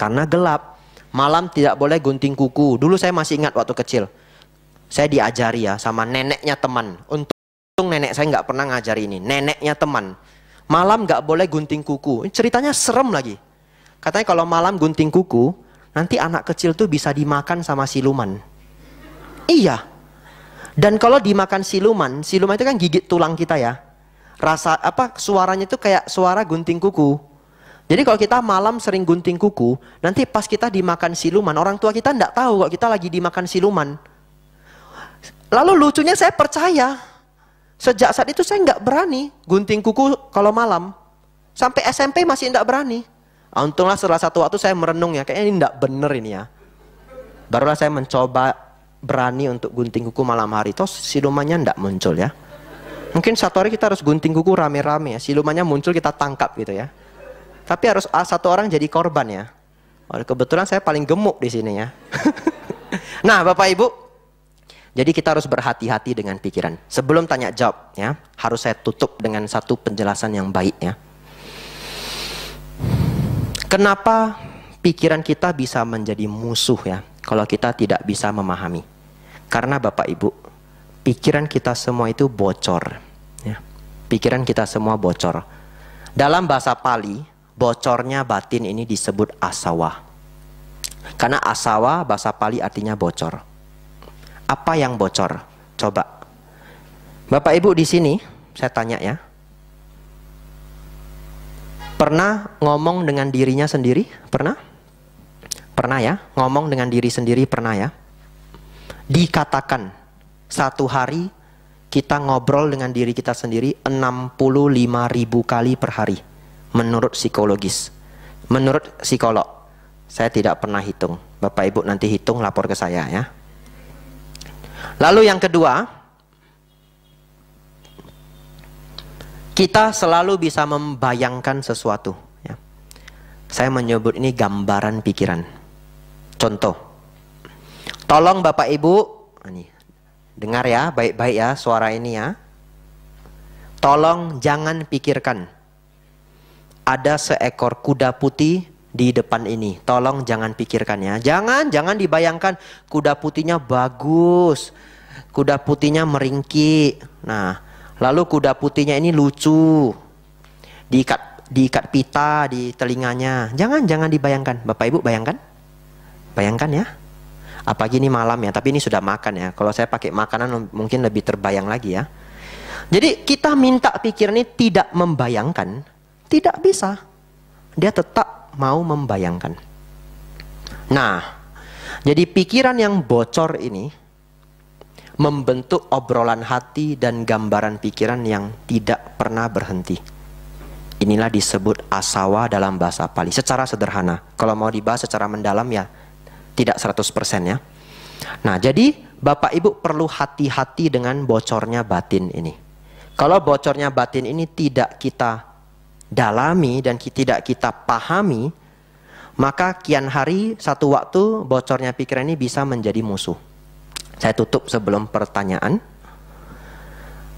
S1: karena gelap. Malam tidak boleh gunting kuku. Dulu saya masih ingat waktu kecil. Saya diajari ya sama neneknya teman. Untung nenek saya nggak pernah ngajari ini. Neneknya teman. Malam nggak boleh gunting kuku. Ini ceritanya serem lagi. Katanya kalau malam gunting kuku, nanti anak kecil tuh bisa dimakan sama siluman. Iya, dan kalau dimakan siluman, siluman itu kan gigit tulang kita ya. Rasa apa suaranya itu kayak suara gunting kuku. Jadi kalau kita malam sering gunting kuku, nanti pas kita dimakan siluman, orang tua kita tidak tahu kok kita lagi dimakan siluman. Lalu lucunya saya percaya, sejak saat itu saya nggak berani gunting kuku kalau malam. Sampai SMP masih tidak berani. Ah, untunglah setelah satu waktu saya merenung ya, kayaknya ini tidak bener ini ya. Barulah saya mencoba berani untuk gunting kuku malam hari toh silumannya ndak muncul ya mungkin satu hari kita harus gunting kuku rame-rame ya silumannya muncul kita tangkap gitu ya tapi harus ah, satu orang jadi korban ya oleh kebetulan saya paling gemuk di sini ya nah bapak ibu jadi kita harus berhati-hati dengan pikiran sebelum tanya jawab ya harus saya tutup dengan satu penjelasan yang baik ya kenapa pikiran kita bisa menjadi musuh ya kalau kita tidak bisa memahami karena Bapak Ibu, pikiran kita semua itu bocor. Ya. Pikiran kita semua bocor. Dalam bahasa Pali, bocornya batin ini disebut asawa. Karena asawa bahasa Pali artinya bocor. Apa yang bocor? Coba. Bapak Ibu di sini, saya tanya ya. Pernah ngomong dengan dirinya sendiri? Pernah? Pernah ya? Ngomong dengan diri sendiri pernah ya? dikatakan satu hari kita ngobrol dengan diri kita sendiri 65 ribu kali per hari menurut psikologis menurut psikolog saya tidak pernah hitung Bapak Ibu nanti hitung lapor ke saya ya lalu yang kedua kita selalu bisa membayangkan sesuatu. Ya. Saya menyebut ini gambaran pikiran. Contoh, Tolong Bapak Ibu, ini, dengar ya, baik-baik ya suara ini ya. Tolong jangan pikirkan ada seekor kuda putih di depan ini. Tolong jangan pikirkan ya. Jangan, jangan dibayangkan kuda putihnya bagus. Kuda putihnya meringki. Nah, lalu kuda putihnya ini lucu. Diikat diikat pita di telinganya. Jangan, jangan dibayangkan. Bapak Ibu bayangkan. Bayangkan ya apalagi ini malam ya tapi ini sudah makan ya kalau saya pakai makanan mungkin lebih terbayang lagi ya jadi kita minta pikiran ini tidak membayangkan tidak bisa dia tetap mau membayangkan nah jadi pikiran yang bocor ini membentuk obrolan hati dan gambaran pikiran yang tidak pernah berhenti Inilah disebut asawa dalam bahasa Pali secara sederhana. Kalau mau dibahas secara mendalam ya tidak 100% ya. Nah, jadi Bapak Ibu perlu hati-hati dengan bocornya batin ini. Kalau bocornya batin ini tidak kita dalami dan tidak kita pahami, maka kian hari satu waktu bocornya pikiran ini bisa menjadi musuh. Saya tutup sebelum pertanyaan.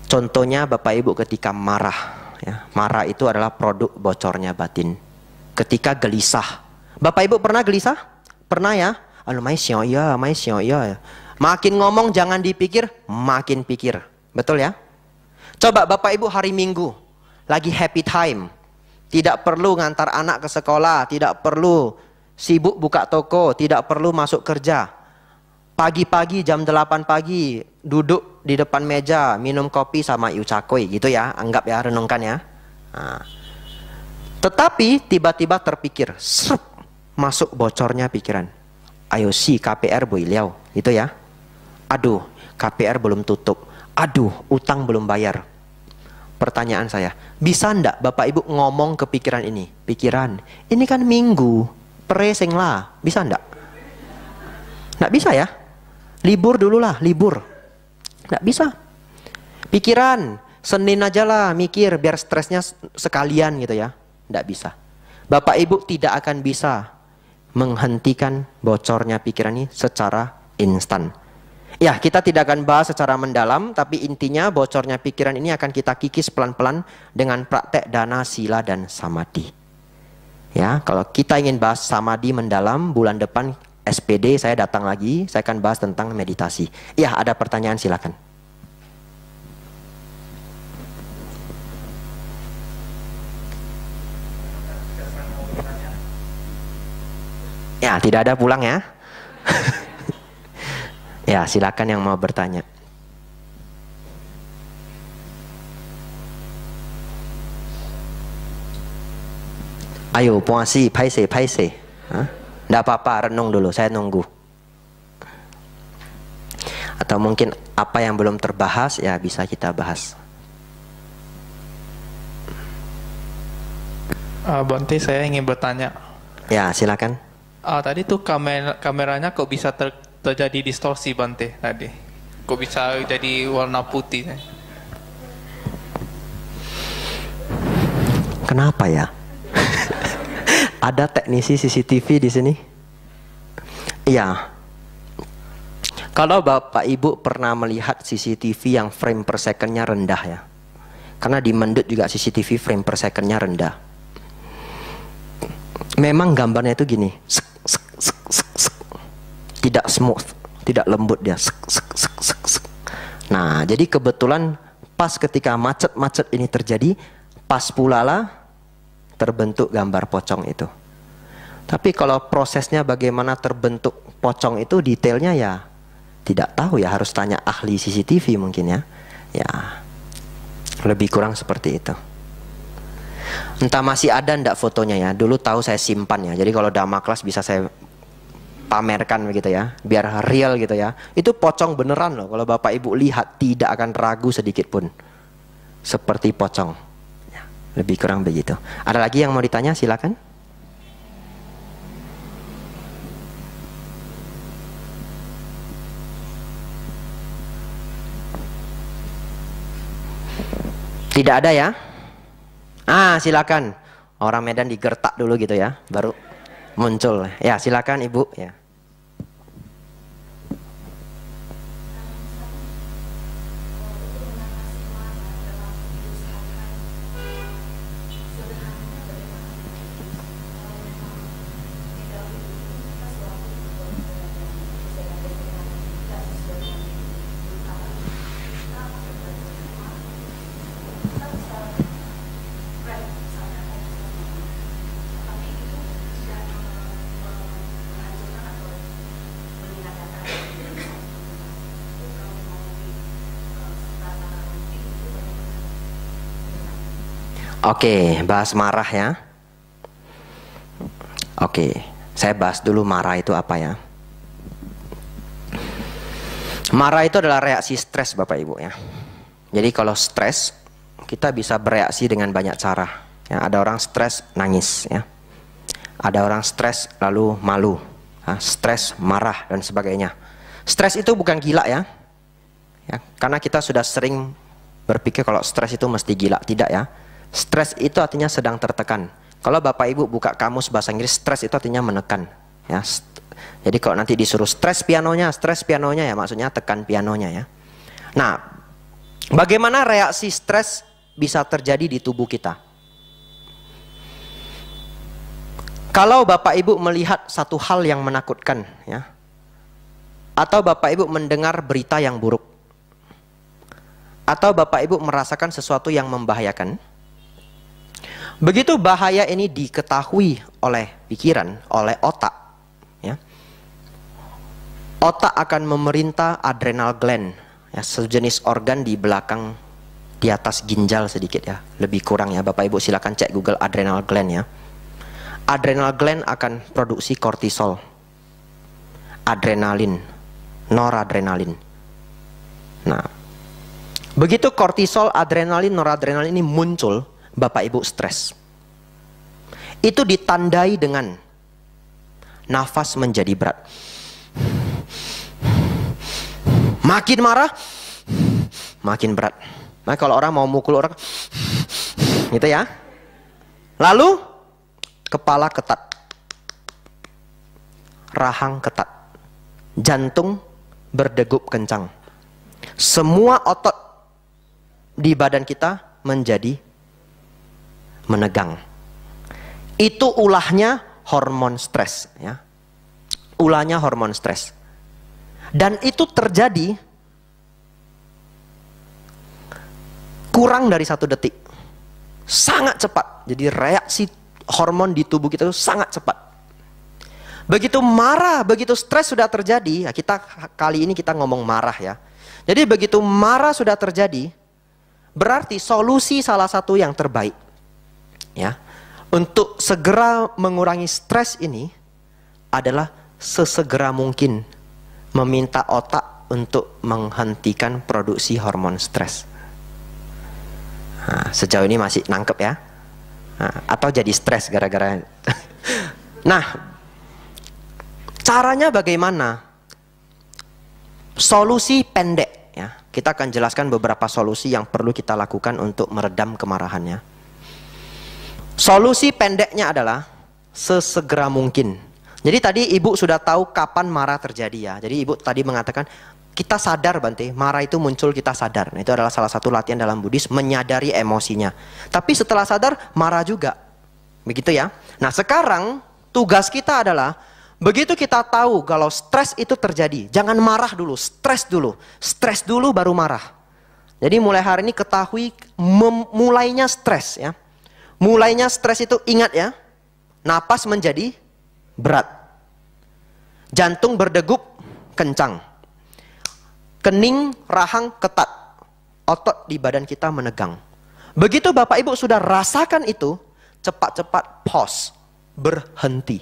S1: Contohnya Bapak Ibu ketika marah, ya. Marah itu adalah produk bocornya batin. Ketika gelisah. Bapak Ibu pernah gelisah? Pernah ya? Anu iya ya, maisyo ya. Makin ngomong jangan dipikir, makin pikir. Betul ya? Coba Bapak Ibu hari Minggu lagi happy time. Tidak perlu ngantar anak ke sekolah, tidak perlu sibuk buka toko, tidak perlu masuk kerja. Pagi-pagi jam 8 pagi duduk di depan meja minum kopi sama Yu Cakoi gitu ya, anggap ya renungkan ya. Nah. Tetapi tiba-tiba terpikir, masuk bocornya pikiran. Ayo si KPR Bu Iliau, itu ya. Aduh, KPR belum tutup. Aduh, utang belum bayar. Pertanyaan saya, bisa ndak Bapak Ibu ngomong ke pikiran ini? Pikiran, ini kan minggu, pereseng lah, bisa ndak? Ndak bisa ya? Libur dulu lah, libur. Ndak bisa. Pikiran, Senin aja lah mikir biar stresnya sekalian gitu ya. Ndak bisa. Bapak Ibu tidak akan bisa menghentikan bocornya pikiran ini secara instan. Ya, kita tidak akan bahas secara mendalam, tapi intinya bocornya pikiran ini akan kita kikis pelan-pelan dengan praktek dana, sila, dan samadhi. Ya, kalau kita ingin bahas samadhi mendalam, bulan depan SPD saya datang lagi, saya akan bahas tentang meditasi. Ya, ada pertanyaan silakan. tidak ada pulang ya. ya, silakan yang mau bertanya. Ayo, puasi, paise, paise. Tidak apa-apa, renung dulu, saya nunggu. Atau mungkin apa yang belum terbahas, ya bisa kita bahas. Uh, Bonti, saya ingin bertanya. Ya, silakan. Ah, tadi tuh kamera kameranya kok bisa ter, terjadi distorsi Bante tadi? Kok bisa jadi warna putih? Kenapa ya? Ada teknisi CCTV di sini? Iya. Kalau Bapak Ibu pernah melihat CCTV yang frame per secondnya rendah ya. Karena di Mendut juga CCTV frame per secondnya rendah memang gambarnya itu gini sek, sek, sek, sek, sek. tidak smooth tidak lembut dia sek, sek, sek, sek, sek. nah jadi kebetulan pas ketika macet-macet ini terjadi pas pula lah terbentuk gambar pocong itu tapi kalau prosesnya bagaimana terbentuk pocong itu detailnya ya tidak tahu ya harus tanya ahli CCTV mungkin ya ya lebih kurang seperti itu Entah masih ada ndak fotonya ya. Dulu tahu saya simpan ya. Jadi kalau dama kelas bisa saya pamerkan begitu ya, biar real gitu ya. Itu pocong beneran loh. Kalau Bapak Ibu lihat tidak akan ragu sedikit pun. Seperti pocong. Ya, lebih kurang begitu. Ada lagi yang mau ditanya silakan. Tidak ada ya? Ah, silakan. Orang Medan digertak dulu gitu ya, baru muncul. Ya, silakan Ibu ya. Oke, bahas marah ya. Oke, saya bahas dulu marah itu apa ya. Marah itu adalah reaksi stres Bapak Ibu ya. Jadi kalau stres kita bisa bereaksi dengan banyak cara. Ya, ada orang stres nangis ya. Ada orang stres lalu malu. Ya, stres marah dan sebagainya. Stres itu bukan gila ya. ya. Karena kita sudah sering berpikir kalau stres itu mesti gila, tidak ya Stres itu artinya sedang tertekan. Kalau Bapak Ibu buka kamus bahasa Inggris, stres itu artinya menekan. Ya. Jadi kalau nanti disuruh stres pianonya, stres pianonya ya maksudnya tekan pianonya ya. Nah, bagaimana reaksi stres bisa terjadi di tubuh kita? Kalau Bapak Ibu melihat satu hal yang menakutkan ya. Atau Bapak Ibu mendengar berita yang buruk. Atau Bapak Ibu merasakan sesuatu yang membahayakan Begitu bahaya ini diketahui oleh pikiran, oleh otak, ya, otak akan memerintah adrenal gland, ya, sejenis organ di belakang di atas ginjal sedikit ya, lebih kurang ya, Bapak Ibu silakan cek Google adrenal gland ya. Adrenal gland akan produksi kortisol, adrenalin, noradrenalin. Nah, begitu kortisol, adrenalin, noradrenalin ini muncul, Bapak Ibu stres. Itu ditandai dengan nafas menjadi berat. Makin marah, makin berat. Nah kalau orang mau mukul orang, gitu ya. Lalu kepala ketat, rahang ketat, jantung berdegup kencang. Semua otot di badan kita menjadi menegang. Itu ulahnya hormon stres. Ya. Ulahnya hormon stres. Dan itu terjadi kurang dari satu detik. Sangat cepat. Jadi reaksi hormon di tubuh kita itu sangat cepat. Begitu marah, begitu stres sudah terjadi, ya kita kali ini kita ngomong marah ya. Jadi begitu marah sudah terjadi, berarti solusi salah satu yang terbaik ya untuk segera mengurangi stres ini adalah sesegera mungkin meminta otak untuk menghentikan produksi hormon stres. Nah, sejauh ini masih nangkep ya, nah, atau jadi stres gara-gara. nah, caranya bagaimana? Solusi pendek ya, kita akan jelaskan beberapa solusi yang perlu kita lakukan untuk meredam kemarahannya. Solusi pendeknya adalah sesegera mungkin. Jadi tadi ibu sudah tahu kapan marah terjadi ya. Jadi ibu tadi mengatakan kita sadar Bante, marah itu muncul kita sadar. Nah, itu adalah salah satu latihan dalam Buddhis menyadari emosinya. Tapi setelah sadar marah juga. Begitu ya. Nah, sekarang tugas kita adalah begitu kita tahu kalau stres itu terjadi, jangan marah dulu, stres dulu. Stres dulu baru marah. Jadi mulai hari ini ketahui memulainya stres ya. Mulainya stres itu ingat ya, napas menjadi berat. Jantung berdegup kencang. Kening, rahang ketat. Otot di badan kita menegang. Begitu Bapak Ibu sudah rasakan itu, cepat-cepat pause, berhenti.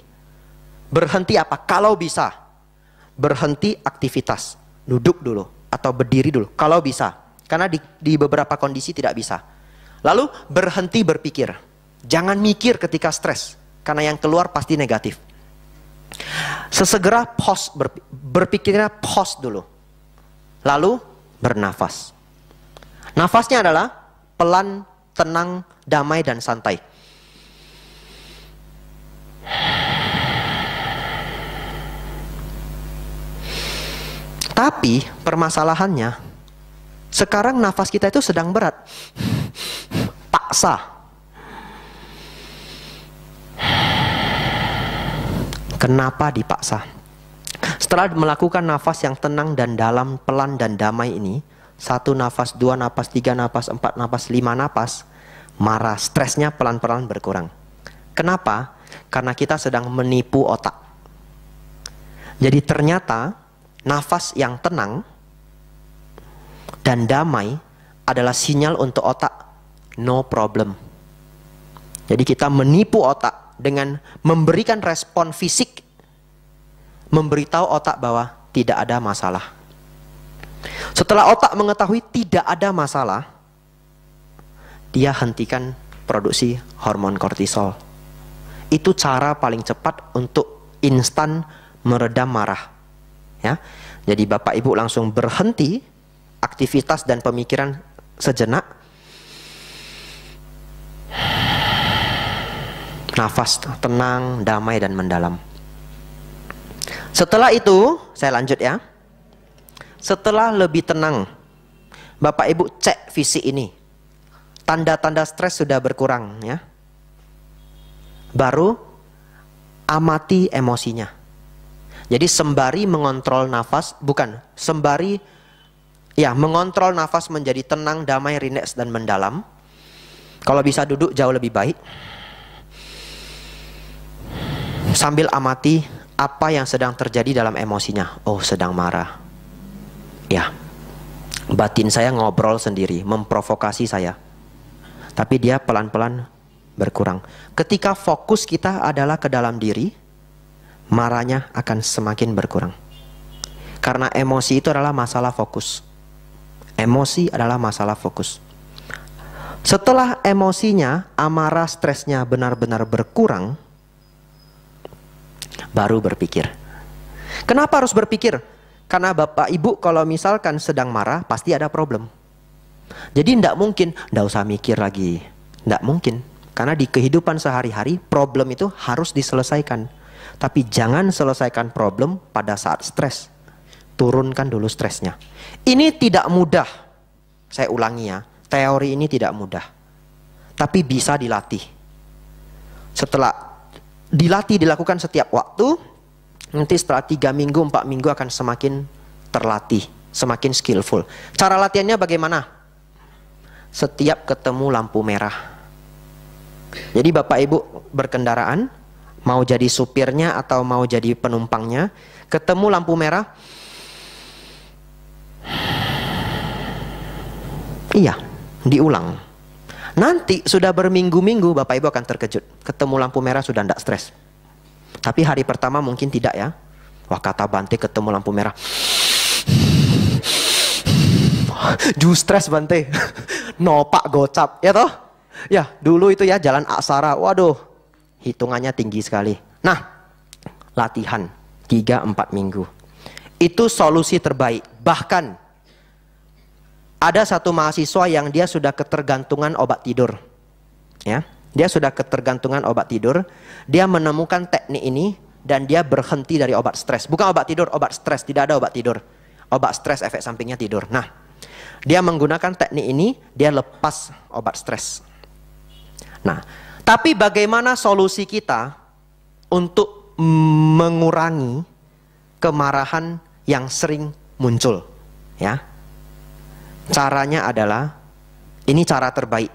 S1: Berhenti apa? Kalau bisa. Berhenti aktivitas. Duduk dulu atau berdiri dulu kalau bisa. Karena di, di beberapa kondisi tidak bisa Lalu berhenti berpikir. Jangan mikir ketika stres, karena yang keluar pasti negatif. Sesegera pause, berpikirnya pos dulu. Lalu bernafas. Nafasnya adalah pelan, tenang, damai, dan santai. Tapi permasalahannya sekarang nafas kita itu sedang berat. Paksa. Kenapa dipaksa? Setelah melakukan nafas yang tenang dan dalam, pelan dan damai ini, satu nafas, dua nafas, tiga nafas, empat nafas, lima nafas, marah, stresnya pelan-pelan berkurang. Kenapa? Karena kita sedang menipu otak. Jadi ternyata nafas yang tenang dan damai adalah sinyal untuk otak no problem. Jadi kita menipu otak dengan memberikan respon fisik memberitahu otak bahwa tidak ada masalah. Setelah otak mengetahui tidak ada masalah, dia hentikan produksi hormon kortisol. Itu cara paling cepat untuk instan meredam marah. Ya. Jadi Bapak Ibu langsung berhenti aktivitas dan pemikiran sejenak. Nafas tenang, damai dan mendalam. Setelah itu, saya lanjut ya. Setelah lebih tenang, Bapak Ibu cek visi ini. Tanda-tanda stres sudah berkurang ya. Baru amati emosinya. Jadi sembari mengontrol nafas, bukan sembari Ya, mengontrol nafas menjadi tenang, damai, rileks dan mendalam. Kalau bisa duduk jauh lebih baik. Sambil amati apa yang sedang terjadi dalam emosinya. Oh, sedang marah. Ya. Batin saya ngobrol sendiri, memprovokasi saya. Tapi dia pelan-pelan berkurang. Ketika fokus kita adalah ke dalam diri, marahnya akan semakin berkurang. Karena emosi itu adalah masalah fokus. Emosi adalah masalah fokus. Setelah emosinya, amarah, stresnya benar-benar berkurang, baru berpikir. Kenapa harus berpikir? Karena bapak ibu kalau misalkan sedang marah pasti ada problem. Jadi tidak mungkin, tidak usah mikir lagi. Tidak mungkin. Karena di kehidupan sehari-hari problem itu harus diselesaikan. Tapi jangan selesaikan problem pada saat stres. Turunkan dulu stresnya. Ini tidak mudah. Saya ulangi ya, teori ini tidak mudah. Tapi bisa dilatih. Setelah dilatih dilakukan setiap waktu, nanti setelah tiga minggu, empat minggu akan semakin terlatih, semakin skillful. Cara latihannya bagaimana? Setiap ketemu lampu merah. Jadi Bapak Ibu berkendaraan, mau jadi supirnya atau mau jadi penumpangnya, ketemu lampu merah, Iya, diulang. Nanti sudah berminggu-minggu Bapak Ibu akan terkejut. Ketemu lampu merah sudah tidak stres. Tapi hari pertama mungkin tidak ya. Wah kata Bante ketemu lampu merah. Ju stres Bante. Nopak gocap. Ya toh? Ya dulu itu ya jalan aksara. Waduh hitungannya tinggi sekali. Nah latihan 3-4 minggu. Itu solusi terbaik. Bahkan ada satu mahasiswa yang dia sudah ketergantungan obat tidur. Ya, dia sudah ketergantungan obat tidur. Dia menemukan teknik ini dan dia berhenti dari obat stres. Bukan obat tidur, obat stres, tidak ada obat tidur. Obat stres efek sampingnya tidur. Nah, dia menggunakan teknik ini, dia lepas obat stres. Nah, tapi bagaimana solusi kita untuk mengurangi kemarahan yang sering muncul? Ya, Caranya adalah ini cara terbaik,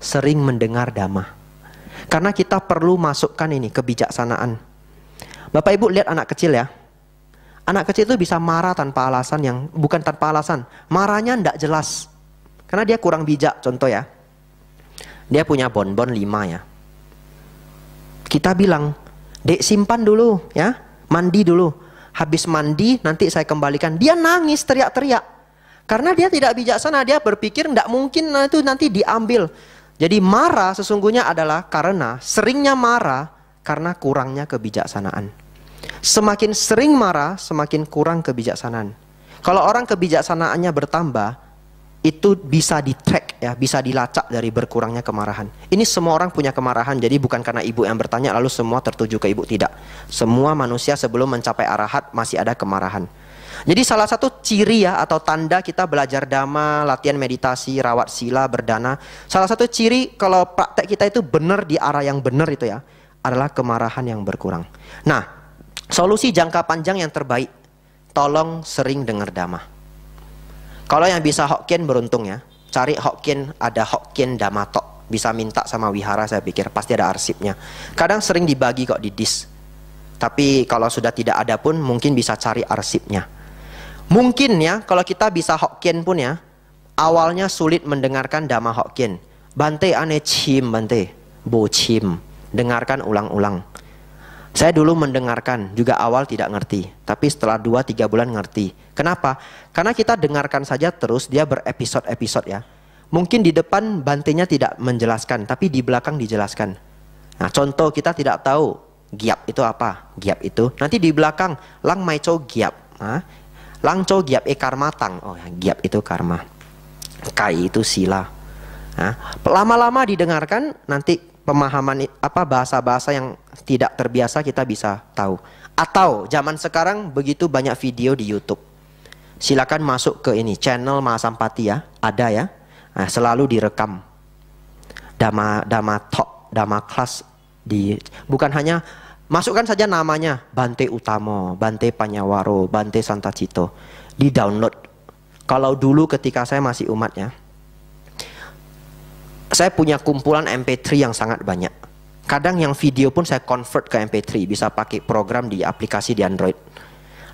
S1: sering mendengar dhamma. Karena kita perlu masukkan ini kebijaksanaan. Bapak Ibu lihat anak kecil ya. Anak kecil itu bisa marah tanpa alasan yang bukan tanpa alasan, marahnya tidak jelas. Karena dia kurang bijak, contoh ya. Dia punya bonbon lima ya. Kita bilang, "Dek simpan dulu ya, mandi dulu. Habis mandi nanti saya kembalikan." Dia nangis teriak-teriak. Karena dia tidak bijaksana, dia berpikir tidak mungkin nah, itu nanti diambil. Jadi marah sesungguhnya adalah karena seringnya marah karena kurangnya kebijaksanaan. Semakin sering marah, semakin kurang kebijaksanaan. Kalau orang kebijaksanaannya bertambah, itu bisa di track ya, bisa dilacak dari berkurangnya kemarahan. Ini semua orang punya kemarahan, jadi bukan karena ibu yang bertanya lalu semua tertuju ke ibu tidak. Semua manusia sebelum mencapai arahat masih ada kemarahan. Jadi salah satu ciri ya atau tanda kita belajar dhamma, latihan meditasi, rawat sila, berdana. Salah satu ciri kalau praktek kita itu benar di arah yang benar itu ya adalah kemarahan yang berkurang. Nah, solusi jangka panjang yang terbaik tolong sering dengar dhamma. Kalau yang bisa Hokkien beruntung ya, cari Hokkien ada Hokkien Damatok bisa minta sama wihara saya pikir pasti ada arsipnya kadang sering dibagi kok di disk tapi kalau sudah tidak ada pun mungkin bisa cari arsipnya Mungkin ya, kalau kita bisa Hokkien pun ya, awalnya sulit mendengarkan dhamma Hokkien. Bante ane cim bante, bo cim. Dengarkan ulang-ulang. Saya dulu mendengarkan, juga awal tidak ngerti. Tapi setelah 2-3 bulan ngerti. Kenapa? Karena kita dengarkan saja terus, dia berepisode-episode ya. Mungkin di depan bantenya tidak menjelaskan, tapi di belakang dijelaskan. Nah contoh kita tidak tahu, giap itu apa, giap itu. Nanti di belakang, lang mai co giap. Nah, Langco giap e karma tang. Oh, ya giap itu karma. Kai itu sila. lama-lama didengarkan nanti pemahaman apa bahasa-bahasa yang tidak terbiasa kita bisa tahu. Atau zaman sekarang begitu banyak video di YouTube. Silakan masuk ke ini channel Mahasampati ya, ada ya. Nah, selalu direkam. Dama dama talk, dama kelas di bukan hanya Masukkan saja namanya Bante Utamo, Bante Panyawaro, Bante Santa Cito Di download. Kalau dulu ketika saya masih umat ya, saya punya kumpulan MP3 yang sangat banyak. Kadang yang video pun saya convert ke MP3, bisa pakai program di aplikasi di Android.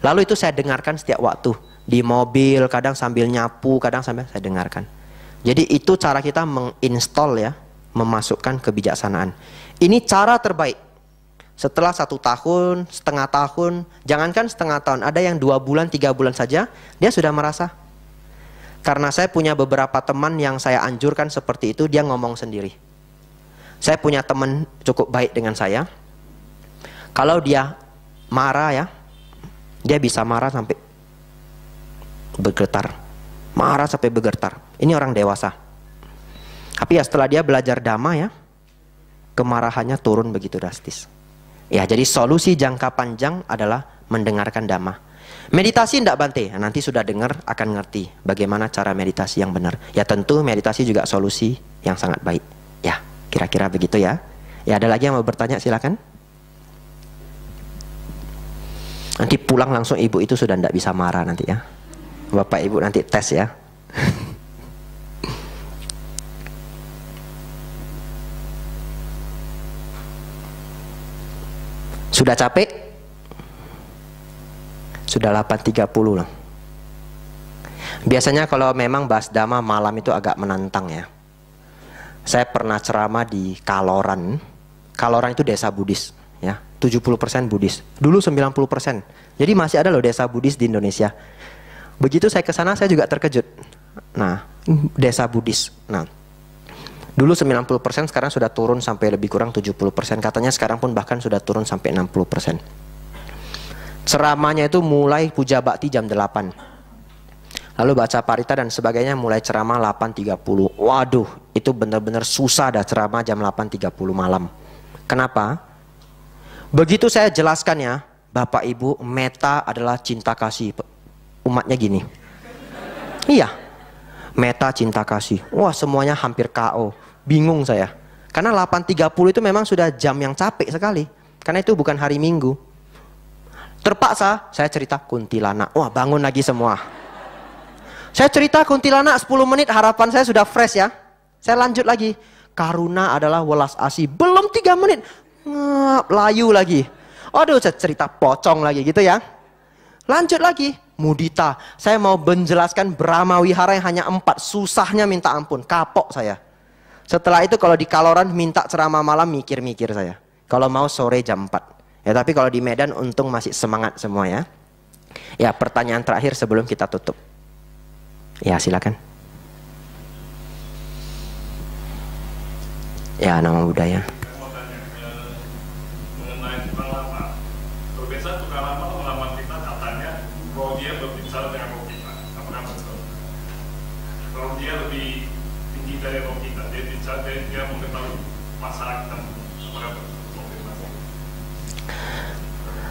S1: Lalu itu saya dengarkan setiap waktu di mobil, kadang sambil nyapu, kadang sambil saya dengarkan. Jadi itu cara kita menginstall ya, memasukkan kebijaksanaan. Ini cara terbaik setelah satu tahun, setengah tahun, jangankan setengah tahun, ada yang dua bulan, tiga bulan saja, dia sudah merasa. Karena saya punya beberapa teman yang saya anjurkan seperti itu, dia ngomong sendiri. Saya punya teman cukup baik dengan saya. Kalau dia marah ya, dia bisa marah sampai bergetar. Marah sampai bergetar. Ini orang dewasa. Tapi ya setelah dia belajar damai ya, kemarahannya turun begitu drastis. Ya, jadi solusi jangka panjang adalah mendengarkan dhamma. Meditasi tidak Bante, nah, nanti sudah dengar akan ngerti bagaimana cara meditasi yang benar. Ya tentu meditasi juga solusi yang sangat baik. Ya, kira-kira begitu ya. Ya ada lagi yang mau bertanya silakan. Nanti pulang langsung ibu itu sudah tidak bisa marah nanti ya. Bapak ibu nanti tes ya. Sudah capek? Sudah 8.30 loh. Biasanya kalau memang bahas damai malam itu agak menantang ya. Saya pernah ceramah di Kaloran. Kaloran itu desa Buddhis ya. 70% Buddhis. Dulu 90%. Jadi masih ada loh desa Buddhis di Indonesia. Begitu saya ke sana saya juga terkejut. Nah, desa Buddhis. Nah, Dulu 90%, sekarang sudah turun sampai lebih kurang 70%. Katanya sekarang pun bahkan sudah turun sampai 60%. Ceramahnya itu mulai puja bakti jam 8. Lalu baca parita dan sebagainya mulai ceramah 8.30. Waduh, itu benar-benar susah dah ceramah jam 8.30 malam. Kenapa? Begitu saya jelaskan ya, Bapak Ibu, meta adalah cinta kasih. Umatnya gini. Iya. Meta cinta kasih. Wah, semuanya hampir KO bingung saya. Karena 8.30 itu memang sudah jam yang capek sekali. Karena itu bukan hari Minggu. Terpaksa saya cerita kuntilanak. Wah, bangun lagi semua. Saya cerita kuntilanak 10 menit harapan saya sudah fresh ya. Saya lanjut lagi. Karuna adalah welas asih. Belum 3 menit. Ngap, layu lagi. Aduh, saya cerita pocong lagi gitu ya. Lanjut lagi. Mudita, saya mau menjelaskan Brahma Wihara yang hanya empat. Susahnya minta ampun, kapok saya. Setelah itu kalau di Kaloran minta ceramah malam mikir-mikir saya. Kalau mau sore jam 4. Ya tapi kalau di Medan untung masih semangat semua ya. Ya pertanyaan terakhir sebelum kita tutup. Ya silakan. Ya nama budaya.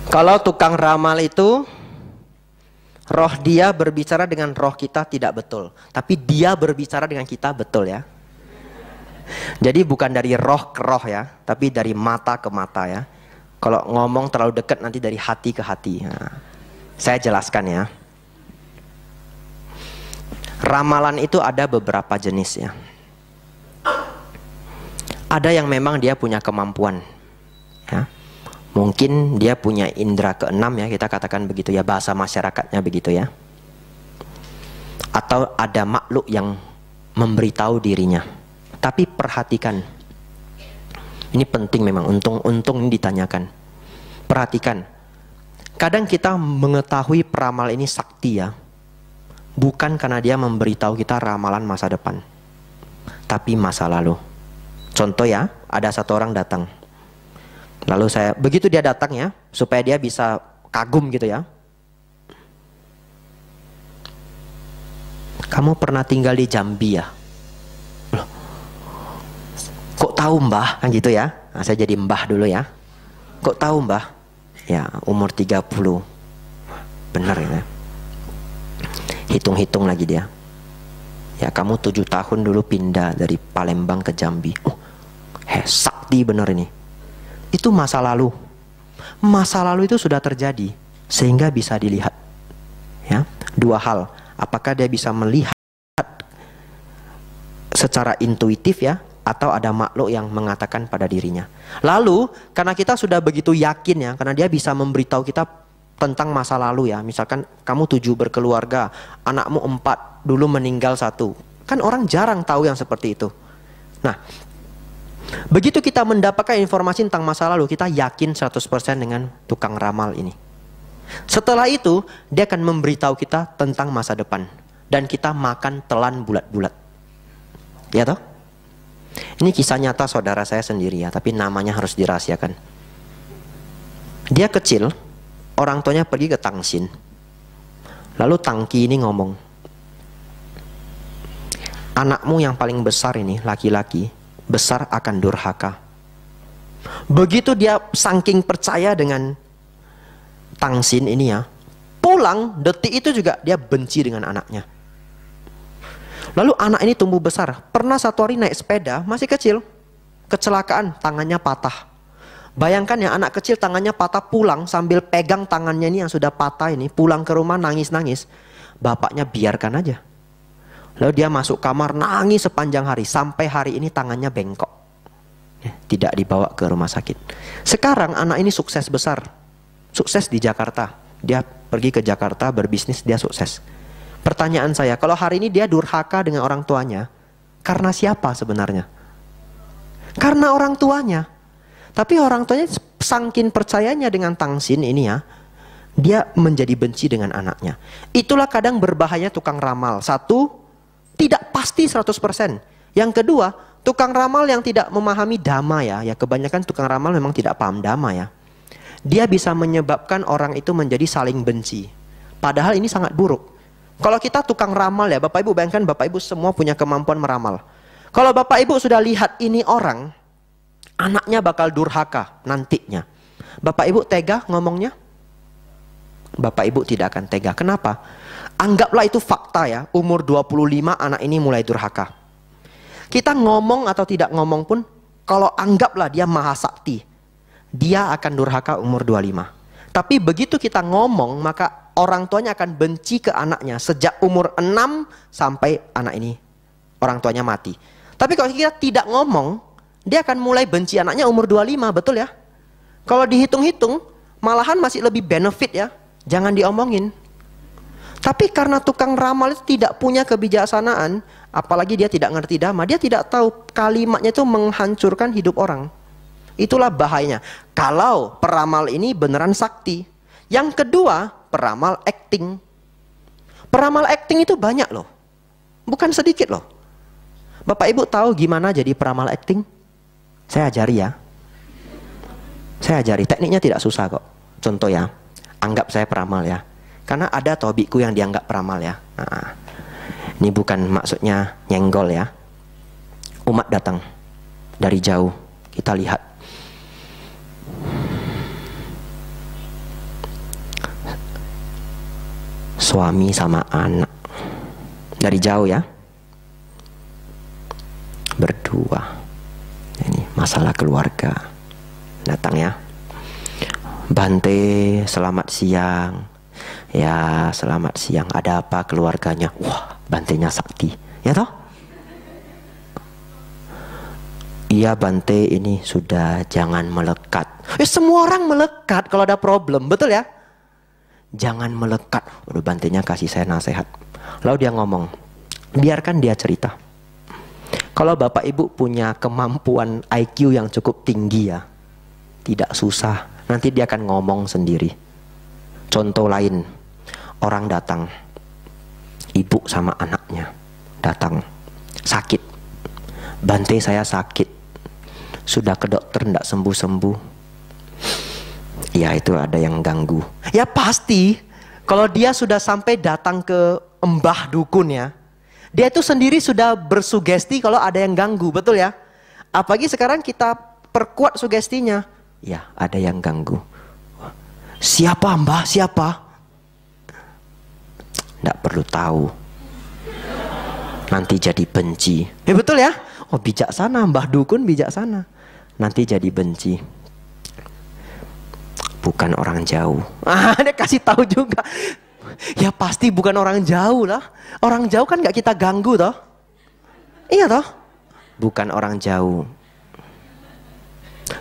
S1: Kalau tukang ramal itu roh dia berbicara dengan roh kita tidak betul, tapi dia berbicara dengan kita betul ya. Jadi bukan dari roh ke roh ya, tapi dari mata ke mata ya. Kalau ngomong terlalu dekat nanti dari hati ke hati. Nah, saya jelaskan ya. Ramalan itu ada beberapa jenis ya. Ada yang memang dia punya kemampuan. Ya mungkin dia punya indera keenam ya kita katakan begitu ya bahasa masyarakatnya begitu ya atau ada makhluk yang memberitahu dirinya tapi perhatikan ini penting memang untung untung ini ditanyakan perhatikan kadang kita mengetahui peramal ini sakti ya bukan karena dia memberitahu kita ramalan masa depan tapi masa lalu contoh ya ada satu orang datang Lalu saya begitu dia datang ya, supaya dia bisa kagum gitu ya. Kamu pernah tinggal di Jambi ya? kok tahu mbah? Kan gitu ya. Nah, saya jadi mbah dulu ya. Kok tahu mbah? Ya umur 30. Benar ya. Hitung-hitung lagi dia. Ya kamu tujuh tahun dulu pindah dari Palembang ke Jambi. Oh, he, sakti benar ini itu masa lalu. Masa lalu itu sudah terjadi sehingga bisa dilihat. Ya, dua hal. Apakah dia bisa melihat secara intuitif ya atau ada makhluk yang mengatakan pada dirinya. Lalu karena kita sudah begitu yakin ya karena dia bisa memberitahu kita tentang masa lalu ya misalkan kamu tujuh berkeluarga anakmu empat dulu meninggal satu kan orang jarang tahu yang seperti itu nah Begitu kita mendapatkan informasi tentang masa lalu, kita yakin 100% dengan tukang ramal ini. Setelah itu, dia akan memberitahu kita tentang masa depan dan kita makan telan bulat-bulat. Ya toh? Ini kisah nyata saudara saya sendiri ya, tapi namanya harus dirahasiakan. Dia kecil, orang tuanya pergi ke Tangsin. Lalu Tangki ini ngomong, anakmu yang paling besar ini laki-laki besar akan durhaka. Begitu dia saking percaya dengan Tangsin ini ya, pulang detik itu juga dia benci dengan anaknya. Lalu anak ini tumbuh besar. Pernah satu hari naik sepeda, masih kecil. Kecelakaan, tangannya patah. Bayangkan ya anak kecil tangannya patah pulang sambil pegang tangannya ini yang sudah patah ini pulang ke rumah nangis-nangis. Bapaknya biarkan aja. Lalu dia masuk kamar nangis sepanjang hari sampai hari ini tangannya bengkok. Ya, tidak dibawa ke rumah sakit. Sekarang anak ini sukses besar. Sukses di Jakarta. Dia pergi ke Jakarta berbisnis dia sukses. Pertanyaan saya, kalau hari ini dia durhaka dengan orang tuanya, karena siapa sebenarnya? Karena orang tuanya. Tapi orang tuanya sangkin percayanya dengan tangsin ini ya, dia menjadi benci dengan anaknya. Itulah kadang berbahaya tukang ramal. Satu, tidak pasti 100%. Yang kedua, tukang ramal yang tidak memahami dhamma ya, ya kebanyakan tukang ramal memang tidak paham dhamma ya. Dia bisa menyebabkan orang itu menjadi saling benci. Padahal ini sangat buruk. Kalau kita tukang ramal ya, Bapak Ibu bayangkan Bapak Ibu semua punya kemampuan meramal. Kalau Bapak Ibu sudah lihat ini orang, anaknya bakal durhaka nantinya. Bapak Ibu tega ngomongnya? Bapak Ibu tidak akan tega. Kenapa? Anggaplah itu fakta ya, umur 25 anak ini mulai durhaka. Kita ngomong atau tidak ngomong pun, kalau anggaplah dia maha sakti, dia akan durhaka umur 25. Tapi begitu kita ngomong, maka orang tuanya akan benci ke anaknya sejak umur 6 sampai anak ini orang tuanya mati. Tapi kalau kita tidak ngomong, dia akan mulai benci anaknya umur 25, betul ya? Kalau dihitung-hitung, malahan masih lebih benefit ya. Jangan diomongin, tapi karena tukang ramal itu tidak punya kebijaksanaan, apalagi dia tidak ngerti dhamma, dia tidak tahu kalimatnya itu menghancurkan hidup orang. Itulah bahayanya. Kalau peramal ini beneran sakti. Yang kedua, peramal acting. Peramal acting itu banyak loh. Bukan sedikit loh. Bapak Ibu tahu gimana jadi peramal acting? Saya ajari ya. Saya ajari, tekniknya tidak susah kok. Contoh ya, anggap saya peramal ya karena ada tobiku yang dianggap peramal ya. Nah, ini bukan maksudnya nyenggol ya. Umat datang dari jauh. Kita lihat. Suami sama anak. Dari jauh ya. Berdua. Ini masalah keluarga. Datang ya. Bante, selamat siang ya selamat siang ada apa keluarganya wah bantenya sakti ya toh iya bante ini sudah jangan melekat eh, semua orang melekat kalau ada problem betul ya jangan melekat udah bantenya kasih saya nasihat lalu dia ngomong biarkan dia cerita kalau bapak ibu punya kemampuan IQ yang cukup tinggi ya tidak susah nanti dia akan ngomong sendiri contoh lain orang datang ibu sama anaknya datang sakit bante saya sakit sudah ke dokter ndak sembuh sembuh ya itu ada yang ganggu ya pasti kalau dia sudah sampai datang ke embah dukun ya dia itu sendiri sudah bersugesti kalau ada yang ganggu betul ya apalagi sekarang kita perkuat sugestinya ya ada yang ganggu siapa mbah siapa tidak perlu tahu. Nanti jadi benci. Ya betul ya? Oh bijaksana, Mbah Dukun bijaksana. Nanti jadi benci. Bukan orang jauh. Ah, dia kasih tahu juga. Ya pasti bukan orang jauh lah. Orang jauh kan nggak kita ganggu toh. Iya toh? Bukan orang jauh.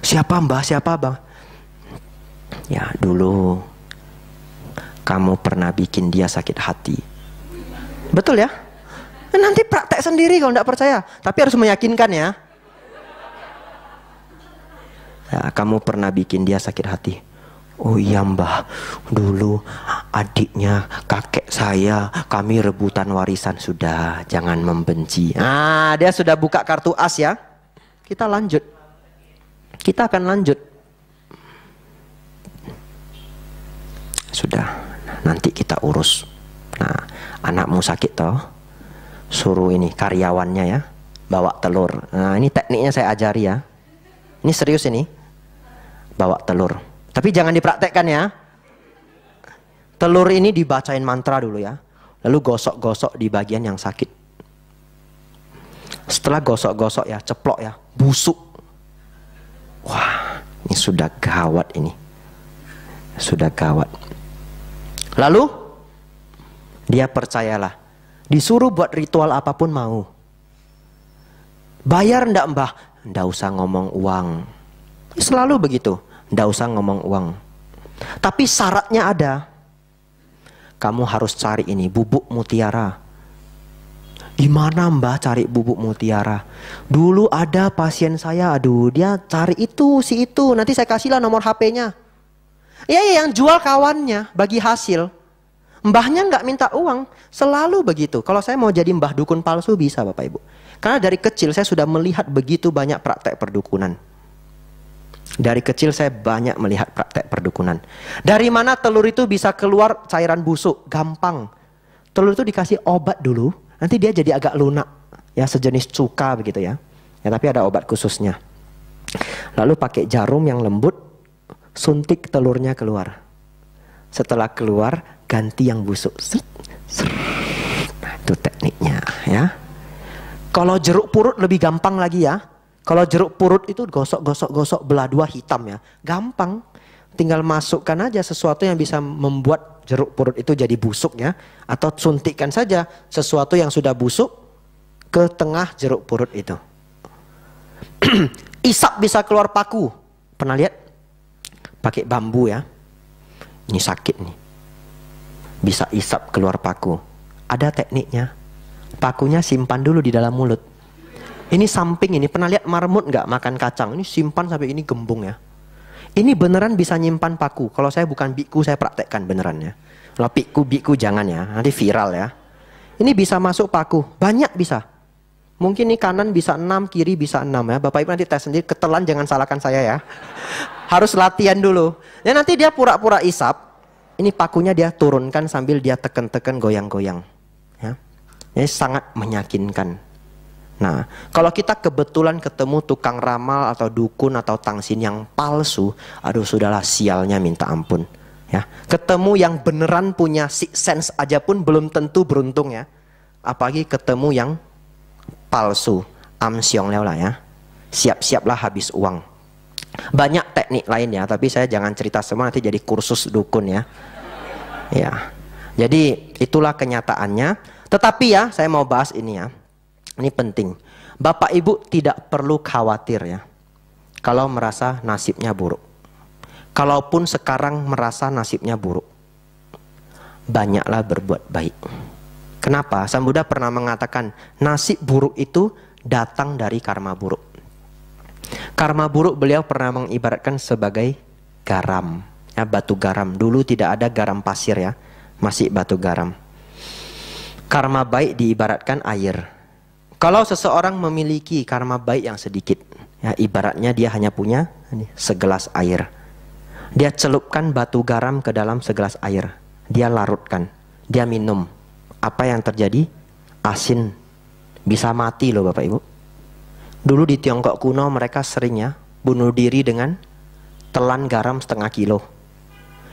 S1: Siapa mbah, siapa bang? Ya dulu kamu pernah bikin dia sakit hati. Betul ya? Nah, nanti praktek sendiri kalau tidak percaya. Tapi harus meyakinkan ya. ya. Kamu pernah bikin dia sakit hati. Oh iya mbah, dulu adiknya kakek saya kami rebutan warisan sudah jangan membenci. Ah dia sudah buka kartu as ya. Kita lanjut. Kita akan lanjut. Sudah nanti kita urus nah anakmu sakit toh suruh ini karyawannya ya bawa telur nah ini tekniknya saya ajari ya ini serius ini bawa telur tapi jangan dipraktekkan ya telur ini dibacain mantra dulu ya lalu gosok-gosok di bagian yang sakit setelah gosok-gosok ya ceplok ya busuk wah ini sudah gawat ini sudah gawat Lalu dia percayalah. Disuruh buat ritual apapun mau. Bayar ndak mbah? Ndak usah ngomong uang. Selalu begitu. Ndak usah ngomong uang. Tapi syaratnya ada. Kamu harus cari ini bubuk mutiara. Gimana mbah cari bubuk mutiara? Dulu ada pasien saya, aduh dia cari itu si itu. Nanti saya kasihlah nomor HP-nya. Ya, ya yang jual kawannya bagi hasil. Mbahnya nggak minta uang, selalu begitu. Kalau saya mau jadi mbah dukun palsu bisa Bapak Ibu. Karena dari kecil saya sudah melihat begitu banyak praktek perdukunan. Dari kecil saya banyak melihat praktek perdukunan. Dari mana telur itu bisa keluar cairan busuk? Gampang. Telur itu dikasih obat dulu, nanti dia jadi agak lunak. Ya sejenis cuka begitu ya. Ya tapi ada obat khususnya. Lalu pakai jarum yang lembut suntik telurnya keluar. Setelah keluar, ganti yang busuk. Srit, srit. Nah, itu tekniknya ya. Kalau jeruk purut lebih gampang lagi ya. Kalau jeruk purut itu gosok-gosok-gosok belah dua hitam ya. Gampang. Tinggal masukkan aja sesuatu yang bisa membuat jeruk purut itu jadi busuk ya. Atau suntikan saja sesuatu yang sudah busuk ke tengah jeruk purut itu. Isap bisa keluar paku. Pernah lihat? pakai bambu ya. Ini sakit nih. Bisa isap keluar paku. Ada tekniknya. Pakunya simpan dulu di dalam mulut. Ini samping ini pernah lihat marmut nggak makan kacang? Ini simpan sampai ini gembung ya. Ini beneran bisa nyimpan paku. Kalau saya bukan biku saya praktekkan beneran ya. Kalau biku biku jangan ya, nanti viral ya. Ini bisa masuk paku, banyak bisa. Mungkin ini kanan bisa 6, kiri bisa 6 ya. Bapak Ibu nanti tes sendiri, ketelan jangan salahkan saya ya. Harus latihan dulu. Ya nanti dia pura-pura isap, ini pakunya dia turunkan sambil dia teken-teken goyang-goyang. Ya. Ini sangat meyakinkan. Nah, kalau kita kebetulan ketemu tukang ramal atau dukun atau tangsin yang palsu, aduh sudahlah sialnya minta ampun. Ya, ketemu yang beneran punya sense aja pun belum tentu beruntung ya. Apalagi ketemu yang palsu amsyong lah ya siap-siaplah habis uang banyak teknik lain ya tapi saya jangan cerita semua nanti jadi kursus dukun ya ya jadi itulah kenyataannya tetapi ya saya mau bahas ini ya ini penting Bapak Ibu tidak perlu khawatir ya kalau merasa nasibnya buruk kalaupun sekarang merasa nasibnya buruk banyaklah berbuat baik Kenapa? Sang Buddha pernah mengatakan nasib buruk itu datang dari karma buruk. Karma buruk beliau pernah mengibaratkan sebagai garam, ya, batu garam. Dulu tidak ada garam pasir ya, masih batu garam. Karma baik diibaratkan air. Kalau seseorang memiliki karma baik yang sedikit, ya, ibaratnya dia hanya punya segelas air. Dia celupkan batu garam ke dalam segelas air, dia larutkan, dia minum apa yang terjadi? Asin bisa mati loh Bapak Ibu. Dulu di Tiongkok kuno mereka seringnya bunuh diri dengan telan garam setengah kilo.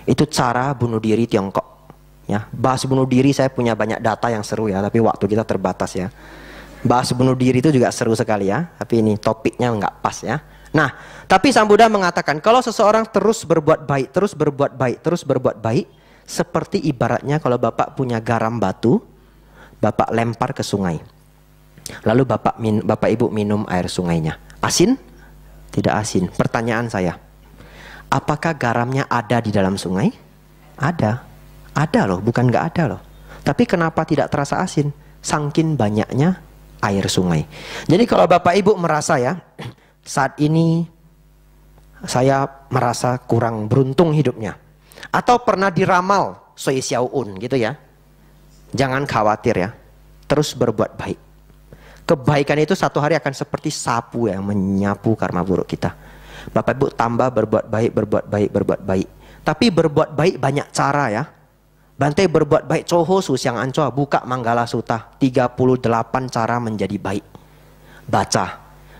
S1: Itu cara bunuh diri Tiongkok. Ya, bahas bunuh diri saya punya banyak data yang seru ya, tapi waktu kita terbatas ya. Bahas bunuh diri itu juga seru sekali ya, tapi ini topiknya nggak pas ya. Nah, tapi Sang Buddha mengatakan kalau seseorang terus berbuat baik, terus berbuat baik, terus berbuat baik, seperti ibaratnya kalau Bapak punya garam batu, Bapak lempar ke sungai. Lalu Bapak min, Bapak Ibu minum air sungainya. Asin? Tidak asin. Pertanyaan saya. Apakah garamnya ada di dalam sungai? Ada. Ada loh, bukan nggak ada loh. Tapi kenapa tidak terasa asin? Sangkin banyaknya air sungai. Jadi kalau Bapak Ibu merasa ya, saat ini saya merasa kurang beruntung hidupnya. Atau pernah diramal Soi gitu ya. Jangan khawatir ya. Terus berbuat baik. Kebaikan itu satu hari akan seperti sapu yang menyapu karma buruk kita. Bapak Ibu tambah berbuat baik, berbuat baik, berbuat baik. Tapi berbuat baik banyak cara ya. Bantai berbuat baik coho yang ancoa buka manggala suta 38 cara menjadi baik. Baca.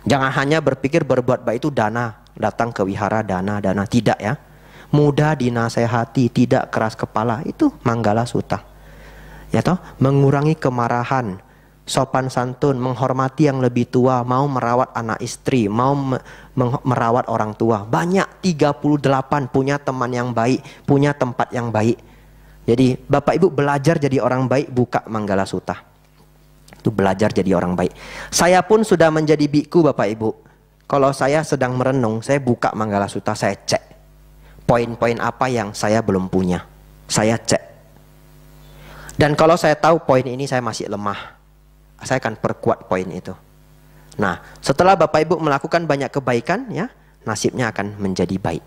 S1: Jangan hanya berpikir berbuat baik itu dana, datang ke wihara dana dana tidak ya mudah dinasehati, tidak keras kepala, itu manggala suta. Ya toh, mengurangi kemarahan, sopan santun, menghormati yang lebih tua, mau merawat anak istri, mau me merawat orang tua. Banyak 38 punya teman yang baik, punya tempat yang baik. Jadi Bapak Ibu belajar jadi orang baik buka manggala suta. Itu belajar jadi orang baik. Saya pun sudah menjadi biku Bapak Ibu. Kalau saya sedang merenung, saya buka manggala suta, saya cek poin-poin apa yang saya belum punya. Saya cek. Dan kalau saya tahu poin ini saya masih lemah, saya akan perkuat poin itu. Nah, setelah Bapak Ibu melakukan banyak kebaikan ya, nasibnya akan menjadi baik.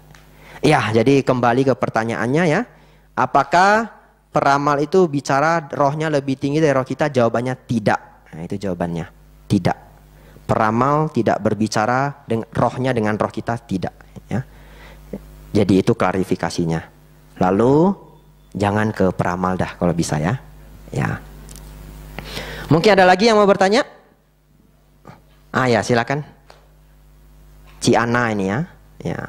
S1: Ya, jadi kembali ke pertanyaannya ya. Apakah peramal itu bicara rohnya lebih tinggi dari roh kita? Jawabannya tidak. Nah, itu jawabannya. Tidak. Peramal tidak berbicara dengan rohnya dengan roh kita tidak ya. Jadi itu klarifikasinya. Lalu jangan ke peramal dah kalau bisa ya. Ya. Mungkin ada lagi yang mau bertanya? Ah ya, silakan. Ciana ini ya. Ya.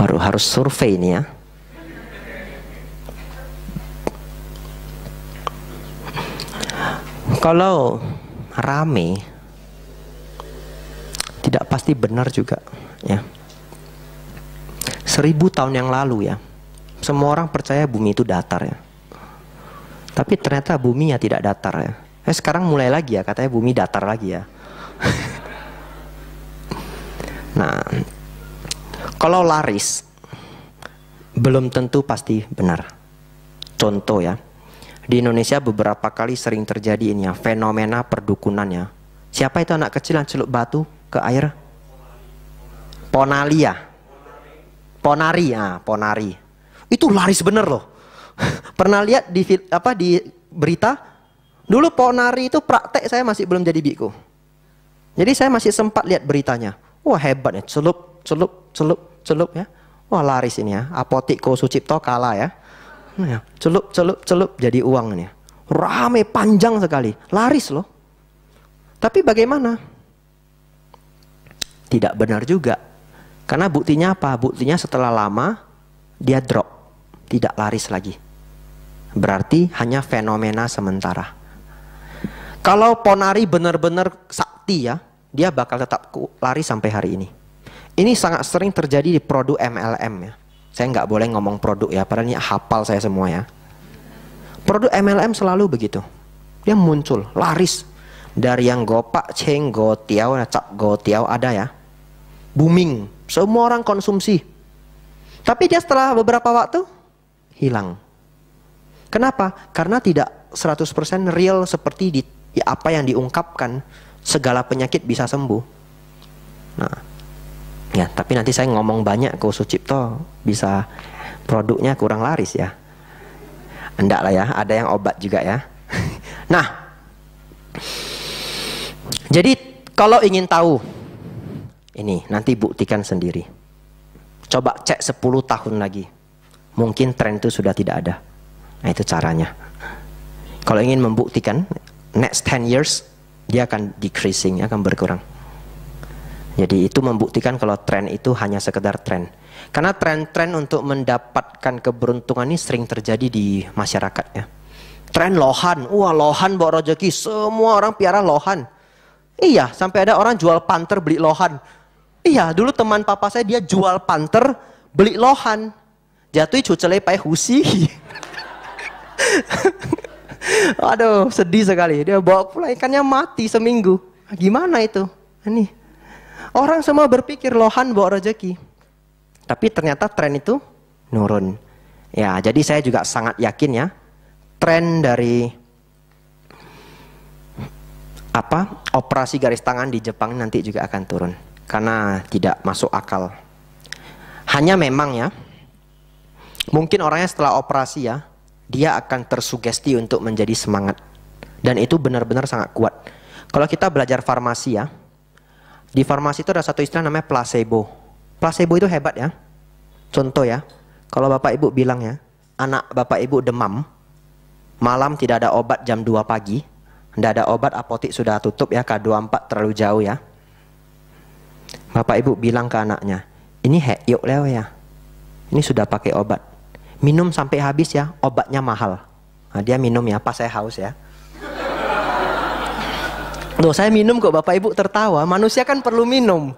S1: harus harus survei ini ya. kalau rame tidak pasti benar juga ya seribu tahun yang lalu ya semua orang percaya bumi itu datar ya tapi ternyata bumi ya tidak datar ya eh sekarang mulai lagi ya katanya bumi datar lagi ya nah kalau laris belum tentu pasti benar contoh ya di Indonesia beberapa kali sering terjadi ini ya, fenomena perdukunannya. Siapa itu anak kecil yang celup batu ke air? Ponalia. Ya? Ponari, ah, ponari. Itu laris bener loh. Pernah lihat di apa di berita? Dulu ponari itu praktek saya masih belum jadi biku. Jadi saya masih sempat lihat beritanya. Wah hebat ya, celup, celup, celup, celup ya. Wah laris ini ya, Apotiko Sucipto kalah ya ya, celup, celup, celup jadi uangnya. Rame, panjang sekali. Laris loh. Tapi bagaimana? Tidak benar juga. Karena buktinya apa? Buktinya setelah lama dia drop. Tidak laris lagi. Berarti hanya fenomena sementara. Kalau ponari benar-benar sakti ya, dia bakal tetap lari sampai hari ini. Ini sangat sering terjadi di produk MLM ya saya nggak boleh ngomong produk ya, padahal ini hafal saya semua ya. Produk MLM selalu begitu. Dia muncul, laris. Dari yang gopak, ceng, gotiau, cap gotiau ada ya. Booming, semua orang konsumsi. Tapi dia setelah beberapa waktu hilang. Kenapa? Karena tidak 100% real seperti di, ya apa yang diungkapkan. Segala penyakit bisa sembuh. Nah, ya tapi nanti saya ngomong banyak ke cipto bisa produknya kurang laris ya enggak lah ya ada yang obat juga ya nah jadi kalau ingin tahu ini nanti buktikan sendiri coba cek 10 tahun lagi mungkin tren itu sudah tidak ada nah itu caranya kalau ingin membuktikan next 10 years dia akan decreasing akan berkurang jadi itu membuktikan kalau tren itu hanya sekedar tren. Karena tren-tren untuk mendapatkan keberuntungan ini sering terjadi di masyarakat ya. Tren lohan, wah lohan bawa rezeki, semua orang piara lohan. Iya, sampai ada orang jual panter beli lohan. Iya, dulu teman papa saya dia jual panter beli lohan. Jatuhi cucele pai husi. Aduh, sedih sekali. Dia bawa pulang ikannya mati seminggu. Gimana itu? Ini Orang semua berpikir lohan bawa rezeki. Tapi ternyata tren itu nurun. Ya, jadi saya juga sangat yakin ya, tren dari apa operasi garis tangan di Jepang nanti juga akan turun karena tidak masuk akal. Hanya memang ya, mungkin orangnya setelah operasi ya, dia akan tersugesti untuk menjadi semangat dan itu benar-benar sangat kuat. Kalau kita belajar farmasi ya, di farmasi itu ada satu istilah namanya placebo. Placebo itu hebat ya. Contoh ya, kalau Bapak Ibu bilang ya, anak Bapak Ibu demam, malam tidak ada obat jam 2 pagi, tidak ada obat apotik sudah tutup ya, K24 terlalu jauh ya. Bapak Ibu bilang ke anaknya, ini hek yuk leo ya, ini sudah pakai obat. Minum sampai habis ya, obatnya mahal. Nah, dia minum ya, pas saya haus ya. Loh saya minum kok Bapak Ibu tertawa, manusia kan perlu minum.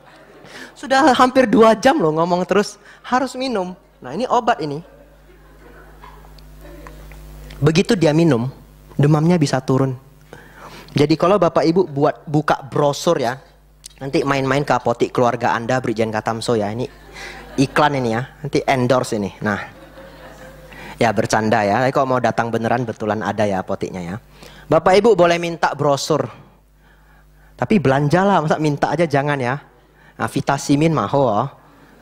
S1: Sudah hampir dua jam loh ngomong terus, harus minum. Nah ini obat ini. Begitu dia minum, demamnya bisa turun. Jadi kalau Bapak Ibu buat buka brosur ya, nanti main-main ke apotik keluarga Anda Brigjen Katamso ya, ini iklan ini ya, nanti endorse ini. Nah, ya bercanda ya, tapi kalau mau datang beneran betulan ada ya apotiknya ya. Bapak Ibu boleh minta brosur, tapi belanjalah, masa minta aja jangan ya. Nah, vitasimin maho.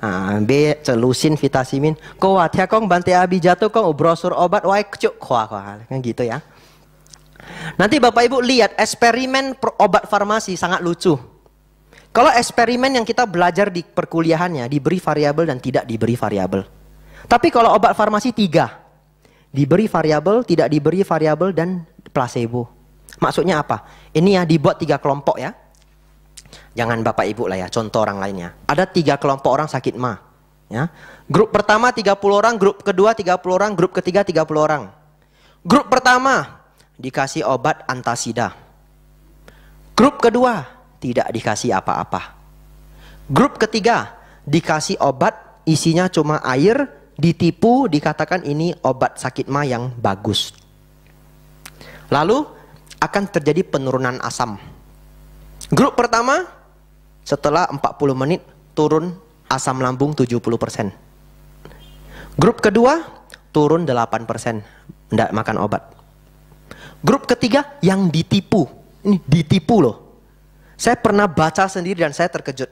S1: Nah, oh. B celusin vitasimin. Kuat ya kong bantai abi jatuh kong brosur obat wae kecuk kuah kuah Kan gitu ya. Nanti Bapak Ibu lihat eksperimen obat farmasi sangat lucu. Kalau eksperimen yang kita belajar di perkuliahannya diberi variabel dan tidak diberi variabel. Tapi kalau obat farmasi tiga, diberi variabel, tidak diberi variabel dan placebo. Maksudnya apa? Ini ya dibuat tiga kelompok ya. Jangan bapak ibu lah ya, contoh orang lainnya. Ada tiga kelompok orang sakit ma. Ya. Grup pertama 30 orang, grup kedua 30 orang, grup ketiga 30 orang. Grup pertama dikasih obat antasida. Grup kedua tidak dikasih apa-apa. Grup ketiga dikasih obat isinya cuma air, ditipu dikatakan ini obat sakit ma yang bagus. Lalu akan terjadi penurunan asam. Grup pertama setelah 40 menit turun asam lambung 70%. Grup kedua turun 8%, tidak makan obat. Grup ketiga yang ditipu. Ini ditipu loh. Saya pernah baca sendiri dan saya terkejut.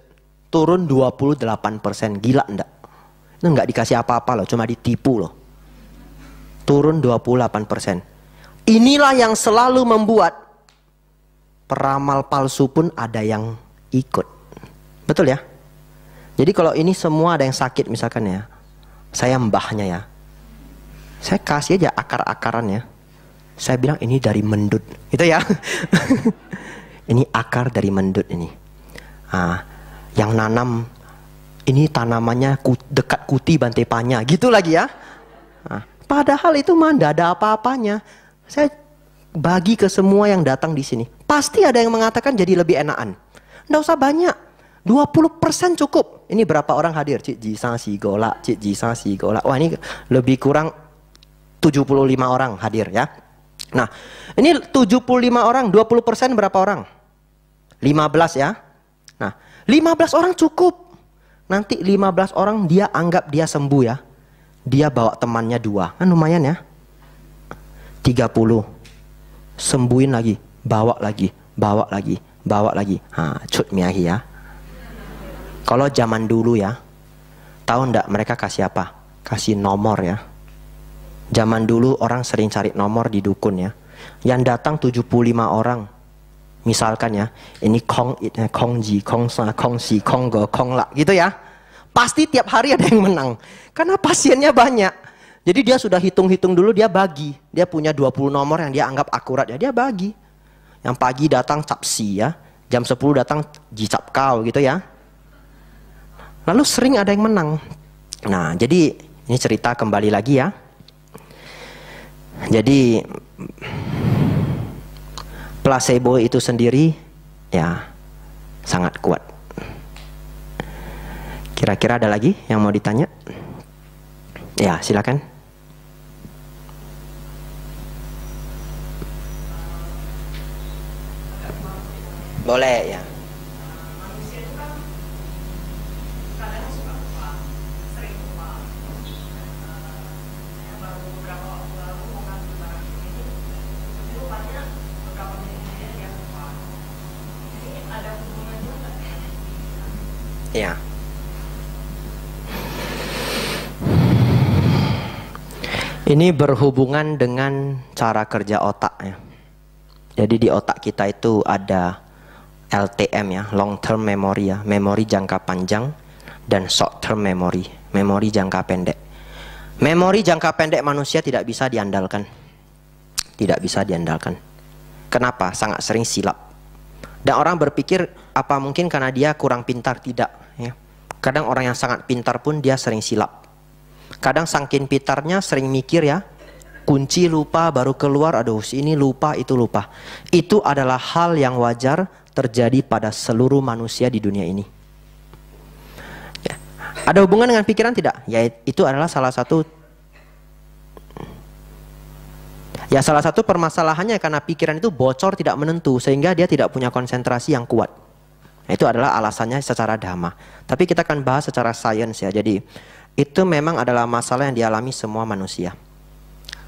S1: Turun 28%, gila enggak? Itu enggak dikasih apa-apa loh, cuma ditipu loh. Turun 28%. Inilah yang selalu membuat peramal palsu pun ada yang ikut. Betul ya? Jadi kalau ini semua ada yang sakit misalkan ya, saya mbahnya ya. Saya kasih aja akar-akarannya. Saya bilang ini dari mendut. Itu ya. ini akar dari mendut ini. Ah, yang nanam ini tanamannya ku, dekat kuti bantai panya. Gitu lagi ya. Ah, padahal itu mah ada apa-apanya. Saya bagi ke semua yang datang di sini. Pasti ada yang mengatakan jadi lebih enakan. Nggak usah banyak. 20% cukup. Ini berapa orang hadir? Cik Jisa si Gola, Cik Jisa si Gola. Wah ini lebih kurang 75 orang hadir ya. Nah, ini 75 orang, 20% berapa orang? 15 ya. Nah, 15 orang cukup. Nanti 15 orang dia anggap dia sembuh ya. Dia bawa temannya dua. Kan lumayan ya. 30 sembuhin lagi bawa lagi bawa lagi bawa lagi ha cut miyahi ya kalau zaman dulu ya tahu ndak mereka kasih apa kasih nomor ya zaman dulu orang sering cari nomor di dukun ya yang datang 75 orang misalkan ya ini kong it eh, kong ji kong sa kong si kong go kong la gitu ya pasti tiap hari ada yang menang karena pasiennya banyak jadi dia sudah hitung-hitung dulu dia bagi. Dia punya 20 nomor yang dia anggap akurat ya dia bagi. Yang pagi datang capsi ya, jam 10 datang jicap kau gitu ya. Lalu sering ada yang menang. Nah, jadi ini cerita kembali lagi ya. Jadi placebo itu sendiri ya sangat kuat. Kira-kira ada lagi yang mau ditanya? Ya, silakan. Boleh ya. Ini berhubungan dengan cara kerja otak ya. Jadi di otak kita itu ada LTM ya, long term memory ya, memori jangka panjang dan short term memory, memori jangka pendek. Memori jangka pendek manusia tidak bisa diandalkan. Tidak bisa diandalkan. Kenapa? Sangat sering silap. Dan orang berpikir apa mungkin karena dia kurang pintar tidak ya. Kadang orang yang sangat pintar pun dia sering silap kadang sangkin pitarnya sering mikir ya kunci lupa baru keluar aduh ini lupa itu lupa itu adalah hal yang wajar terjadi pada seluruh manusia di dunia ini ya. ada hubungan dengan pikiran tidak ya itu adalah salah satu ya salah satu permasalahannya karena pikiran itu bocor tidak menentu sehingga dia tidak punya konsentrasi yang kuat nah, itu adalah alasannya secara dhamma. Tapi kita akan bahas secara sains ya. Jadi itu memang adalah masalah yang dialami semua manusia.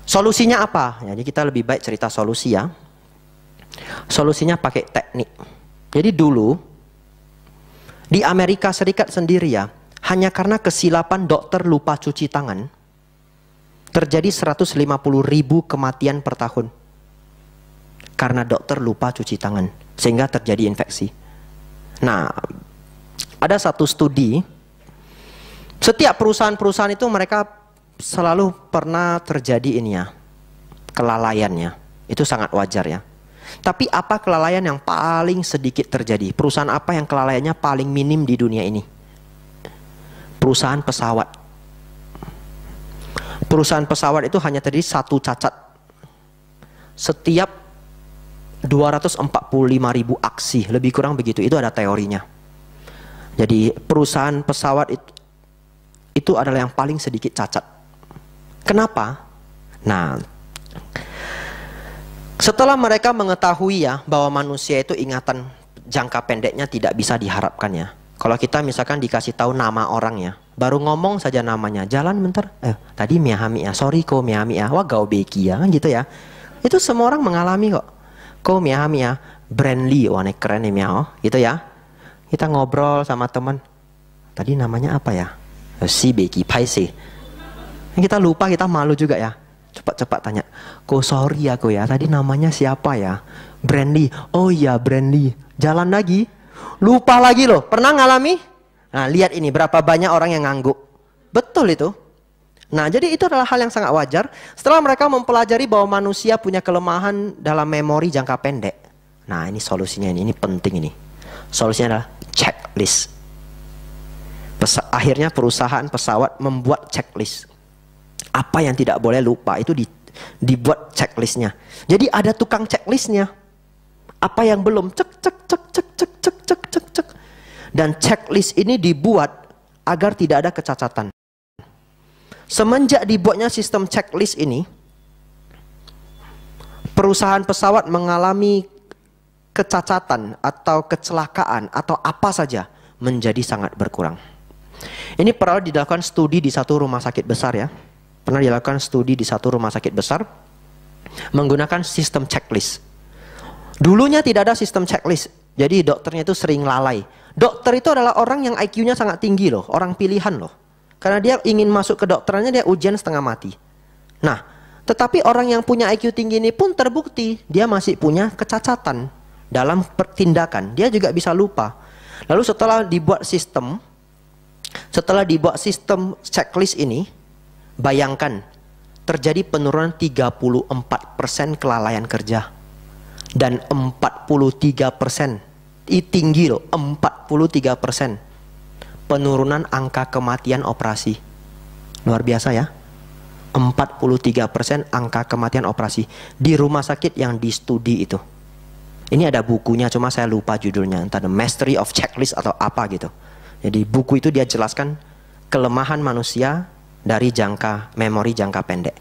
S1: Solusinya apa? Jadi kita lebih baik cerita solusi ya. Solusinya pakai teknik. Jadi dulu di Amerika Serikat sendiri ya, hanya karena kesilapan dokter lupa cuci tangan, terjadi 150 ribu kematian per tahun. Karena dokter lupa cuci tangan, sehingga terjadi infeksi. Nah, ada satu studi setiap perusahaan-perusahaan itu mereka selalu pernah terjadi ini ya, kelalaiannya. Itu sangat wajar ya. Tapi apa kelalaian yang paling sedikit terjadi? Perusahaan apa yang kelalaiannya paling minim di dunia ini? Perusahaan pesawat. Perusahaan pesawat itu hanya terjadi satu cacat. Setiap 245 ribu aksi, lebih kurang begitu. Itu ada teorinya. Jadi perusahaan pesawat itu itu adalah yang paling sedikit cacat. Kenapa? Nah, setelah mereka mengetahui ya bahwa manusia itu ingatan jangka pendeknya tidak bisa diharapkan ya. Kalau kita misalkan dikasih tahu nama orang ya, baru ngomong saja namanya, jalan bentar, eh tadi Miami ya, sorry ko Miami ya, wah Gau beki ya, gitu ya. Itu semua orang mengalami kok. Ko Miami ya, Brandly, wah nek keren nih gitu ya. Kita ngobrol sama teman, tadi namanya apa ya? Eh, si pai si. Kita lupa, kita malu juga ya. Cepat-cepat tanya. Ko sorry aku ya, ya, tadi namanya siapa ya? Brandy. Oh iya Brandy. Jalan lagi. Lupa lagi loh. Pernah ngalami? Nah, lihat ini berapa banyak orang yang ngangguk. Betul itu. Nah, jadi itu adalah hal yang sangat wajar setelah mereka mempelajari bahwa manusia punya kelemahan dalam memori jangka pendek. Nah, ini solusinya ini, ini penting ini. Solusinya adalah checklist. Pesa akhirnya perusahaan pesawat membuat checklist. Apa yang tidak boleh lupa itu di dibuat checklistnya. Jadi ada tukang checklistnya. Apa yang belum cek cek cek cek cek cek cek cek cek. Dan checklist ini dibuat agar tidak ada kecacatan. Semenjak dibuatnya sistem checklist ini, perusahaan pesawat mengalami kecacatan atau kecelakaan atau apa saja menjadi sangat berkurang. Ini pernah dilakukan studi di satu rumah sakit besar ya. Pernah dilakukan studi di satu rumah sakit besar menggunakan sistem checklist. Dulunya tidak ada sistem checklist. Jadi dokternya itu sering lalai. Dokter itu adalah orang yang IQ-nya sangat tinggi loh, orang pilihan loh. Karena dia ingin masuk ke dokterannya dia ujian setengah mati. Nah, tetapi orang yang punya IQ tinggi ini pun terbukti dia masih punya kecacatan dalam pertindakan. Dia juga bisa lupa. Lalu setelah dibuat sistem setelah dibuat sistem checklist ini, bayangkan terjadi penurunan 34% kelalaian kerja dan 43% tinggi loh 43% penurunan angka kematian operasi luar biasa ya 43% angka kematian operasi di rumah sakit yang di studi itu ini ada bukunya cuma saya lupa judulnya entah The Mastery of Checklist atau apa gitu jadi buku itu dia jelaskan kelemahan manusia dari jangka memori jangka pendek.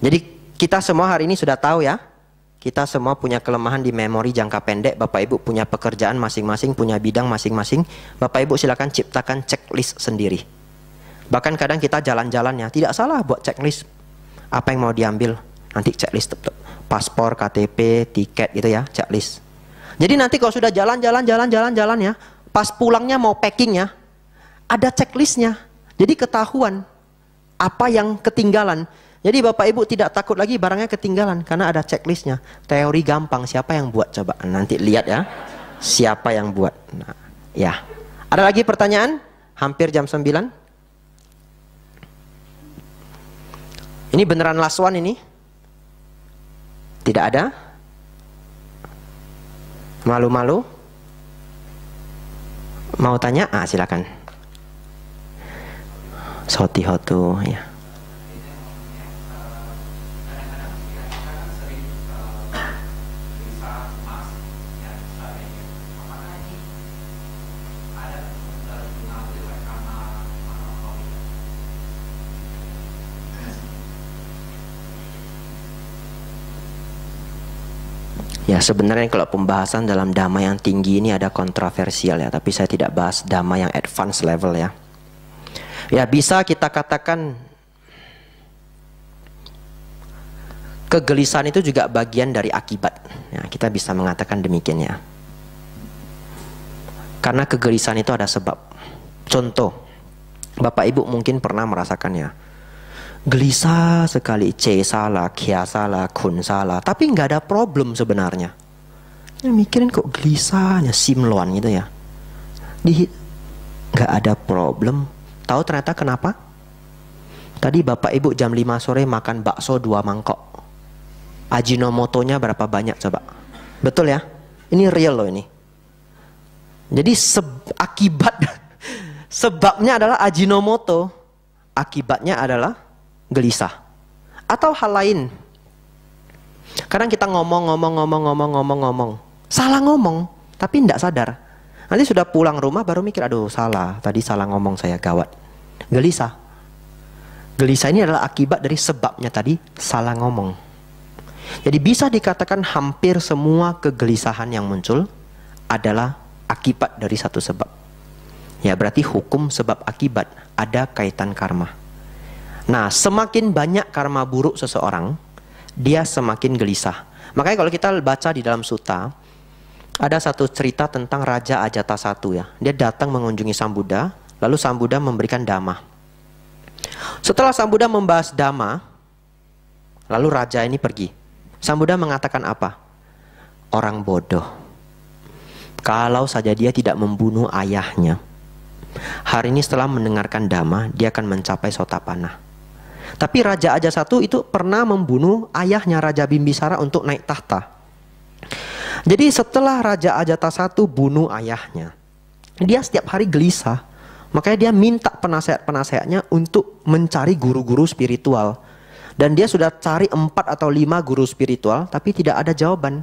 S1: Jadi kita semua hari ini sudah tahu ya, kita semua punya kelemahan di memori jangka pendek. Bapak Ibu punya pekerjaan masing-masing, punya bidang masing-masing. Bapak Ibu silakan ciptakan checklist sendiri. Bahkan kadang kita jalan jalan ya, tidak salah buat checklist apa yang mau diambil. Nanti checklist tetap paspor, KTP, tiket gitu ya, checklist. Jadi nanti kalau sudah jalan-jalan jalan-jalan jalan ya, Pas pulangnya mau packing ya, ada checklistnya. Jadi ketahuan apa yang ketinggalan. Jadi Bapak Ibu tidak takut lagi barangnya ketinggalan karena ada checklistnya. Teori gampang, siapa yang buat coba nanti lihat ya. Siapa yang buat. Nah, ya. Ada lagi pertanyaan? Hampir jam 9. Ini beneran lasuan ini? Tidak ada? Malu-malu? Mau tanya? Ah, silakan. Sotihotu ya. Ya sebenarnya kalau pembahasan dalam damai yang tinggi ini ada kontroversial ya, tapi saya tidak bahas damai yang advance level ya. Ya bisa kita katakan kegelisahan itu juga bagian dari akibat. Ya, kita bisa mengatakan demikian ya. Karena kegelisahan itu ada sebab. Contoh, Bapak Ibu mungkin pernah merasakannya gelisah sekali C salah, Kia salah, Kun salah, tapi nggak ada problem sebenarnya. Ya, mikirin kok gelisahnya simloan gitu ya. Di nggak ada problem. Tahu ternyata kenapa? Tadi bapak ibu jam 5 sore makan bakso dua mangkok. Ajinomotonya berapa banyak coba? Betul ya? Ini real loh ini. Jadi se akibat sebabnya adalah Ajinomoto, akibatnya adalah gelisah. Atau hal lain. Kadang kita ngomong, ngomong, ngomong, ngomong, ngomong, ngomong. Salah ngomong, tapi tidak sadar. Nanti sudah pulang rumah baru mikir, aduh salah, tadi salah ngomong saya gawat. Gelisah. Gelisah ini adalah akibat dari sebabnya tadi salah ngomong. Jadi bisa dikatakan hampir semua kegelisahan yang muncul adalah akibat dari satu sebab. Ya berarti hukum sebab akibat ada kaitan karma. Nah, semakin banyak karma buruk seseorang, dia semakin gelisah. Makanya kalau kita baca di dalam suta, ada satu cerita tentang Raja Ajata satu ya. Dia datang mengunjungi Sang Buddha, lalu Sang Buddha memberikan dhamma. Setelah Sang Buddha membahas dhamma, lalu raja ini pergi. Sang Buddha mengatakan apa? Orang bodoh. Kalau saja dia tidak membunuh ayahnya. Hari ini setelah mendengarkan dhamma, dia akan mencapai sota panah. Tapi Raja Aja satu itu pernah membunuh ayahnya Raja Bimbisara untuk naik tahta. Jadi setelah Raja Ajata satu bunuh ayahnya, dia setiap hari gelisah. Makanya dia minta penasehat-penasehatnya untuk mencari guru-guru spiritual. Dan dia sudah cari empat atau lima guru spiritual, tapi tidak ada jawaban.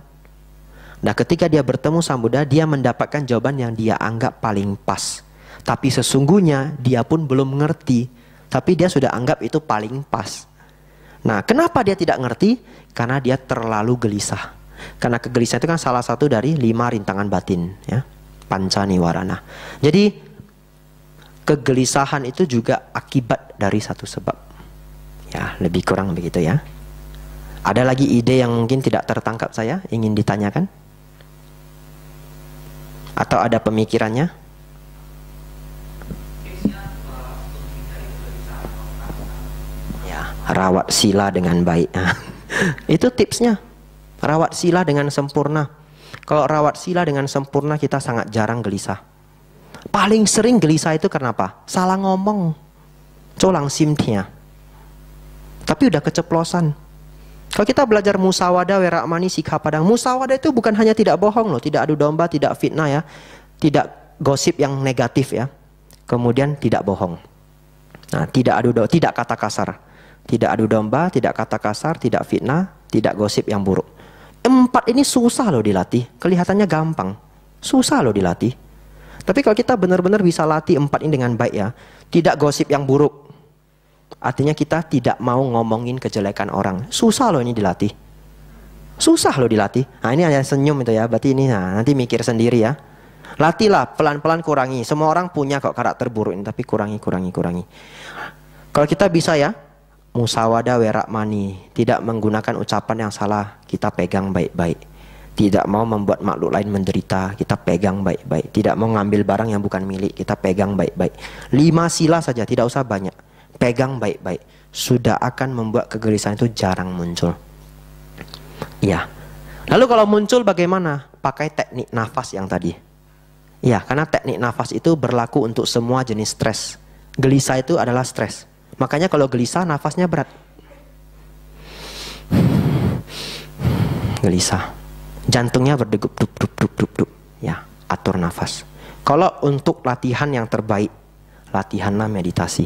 S1: Nah ketika dia bertemu Sambuddha, dia mendapatkan jawaban yang dia anggap paling pas. Tapi sesungguhnya dia pun belum mengerti tapi dia sudah anggap itu paling pas. Nah, kenapa dia tidak ngerti? Karena dia terlalu gelisah. Karena kegelisahan itu kan salah satu dari lima rintangan batin, ya, panca niwarana. Jadi kegelisahan itu juga akibat dari satu sebab. Ya, lebih kurang begitu ya. Ada lagi ide yang mungkin tidak tertangkap saya ingin ditanyakan? Atau ada pemikirannya? rawat sila dengan baik. itu tipsnya. Rawat sila dengan sempurna. Kalau rawat sila dengan sempurna kita sangat jarang gelisah. Paling sering gelisah itu karena apa? Salah ngomong. Colang simtia. Tapi udah keceplosan. Kalau kita belajar musawada, werakmani, sikha padang. Musawada itu bukan hanya tidak bohong loh. Tidak adu domba, tidak fitnah ya. Tidak gosip yang negatif ya. Kemudian tidak bohong. Nah, tidak adu domba, tidak kata kasar tidak adu domba, tidak kata kasar, tidak fitnah, tidak gosip yang buruk. Empat ini susah loh dilatih, kelihatannya gampang. Susah loh dilatih. Tapi kalau kita benar-benar bisa latih empat ini dengan baik ya, tidak gosip yang buruk. Artinya kita tidak mau ngomongin kejelekan orang. Susah loh ini dilatih. Susah loh dilatih. Nah ini hanya senyum itu ya, berarti ini nah, nanti mikir sendiri ya. Latihlah, pelan-pelan kurangi. Semua orang punya kok karakter buruk ini, tapi kurangi, kurangi, kurangi. Kalau kita bisa ya, musawada werakmani, tidak menggunakan ucapan yang salah, kita pegang baik-baik. Tidak mau membuat makhluk lain menderita, kita pegang baik-baik. Tidak mau ngambil barang yang bukan milik, kita pegang baik-baik. Lima sila saja, tidak usah banyak. Pegang baik-baik. Sudah akan membuat kegelisahan itu jarang muncul. Ya, Lalu kalau muncul bagaimana? Pakai teknik nafas yang tadi. Ya, karena teknik nafas itu berlaku untuk semua jenis stres. Gelisah itu adalah stres Makanya kalau gelisah nafasnya berat. Gelisah. Jantungnya berdegup dup dup dup dup dup ya, atur nafas. Kalau untuk latihan yang terbaik, latihanlah meditasi.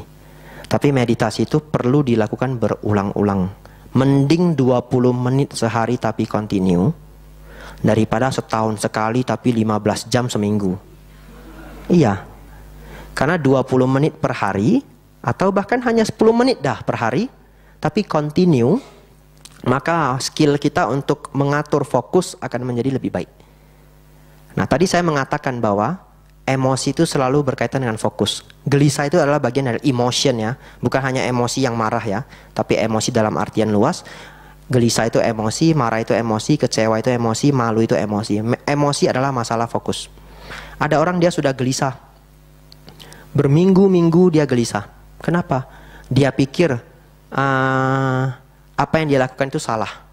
S1: Tapi meditasi itu perlu dilakukan berulang-ulang. Mending 20 menit sehari tapi kontinu daripada setahun sekali tapi 15 jam seminggu. Iya. Karena 20 menit per hari atau bahkan hanya 10 menit dah per hari tapi continue maka skill kita untuk mengatur fokus akan menjadi lebih baik. Nah, tadi saya mengatakan bahwa emosi itu selalu berkaitan dengan fokus. Gelisah itu adalah bagian dari emotion ya, bukan hanya emosi yang marah ya, tapi emosi dalam artian luas. Gelisah itu emosi, marah itu emosi, kecewa itu emosi, malu itu emosi. Emosi adalah masalah fokus. Ada orang dia sudah gelisah. Berminggu-minggu dia gelisah. Kenapa? Dia pikir uh, apa yang dia lakukan itu salah.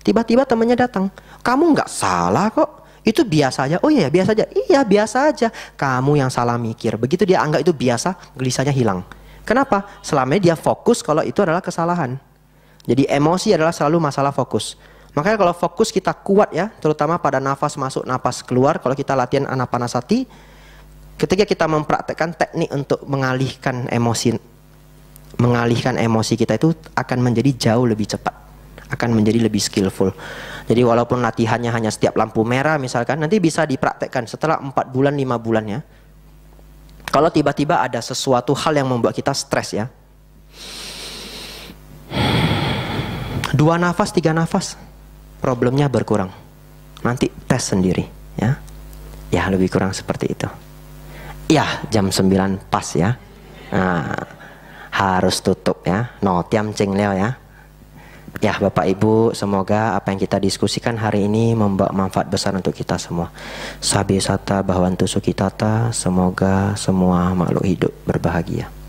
S1: Tiba-tiba temannya datang, kamu nggak salah kok. Itu biasa aja. Oh iya, iya biasa aja. Iya biasa aja. Kamu yang salah mikir. Begitu dia anggap itu biasa, gelisahnya hilang. Kenapa? Selama ini dia fokus kalau itu adalah kesalahan. Jadi emosi adalah selalu masalah fokus. Makanya kalau fokus kita kuat ya, terutama pada nafas masuk, nafas keluar. Kalau kita latihan anapanasati, ketika kita mempraktekkan teknik untuk mengalihkan emosi mengalihkan emosi kita itu akan menjadi jauh lebih cepat, akan menjadi lebih skillful. Jadi walaupun latihannya hanya setiap lampu merah misalkan, nanti bisa dipraktekkan setelah 4 bulan, 5 bulan ya. Kalau tiba-tiba ada sesuatu hal yang membuat kita stres ya. Dua nafas, tiga nafas, problemnya berkurang. Nanti tes sendiri ya. Ya lebih kurang seperti itu. Ya jam 9 pas ya. Nah, harus tutup ya. No tiam cing leo ya. Ya Bapak Ibu, semoga apa yang kita diskusikan hari ini membawa manfaat besar untuk kita semua. Sabi sata bahwantu sukitata, semoga semua makhluk hidup berbahagia.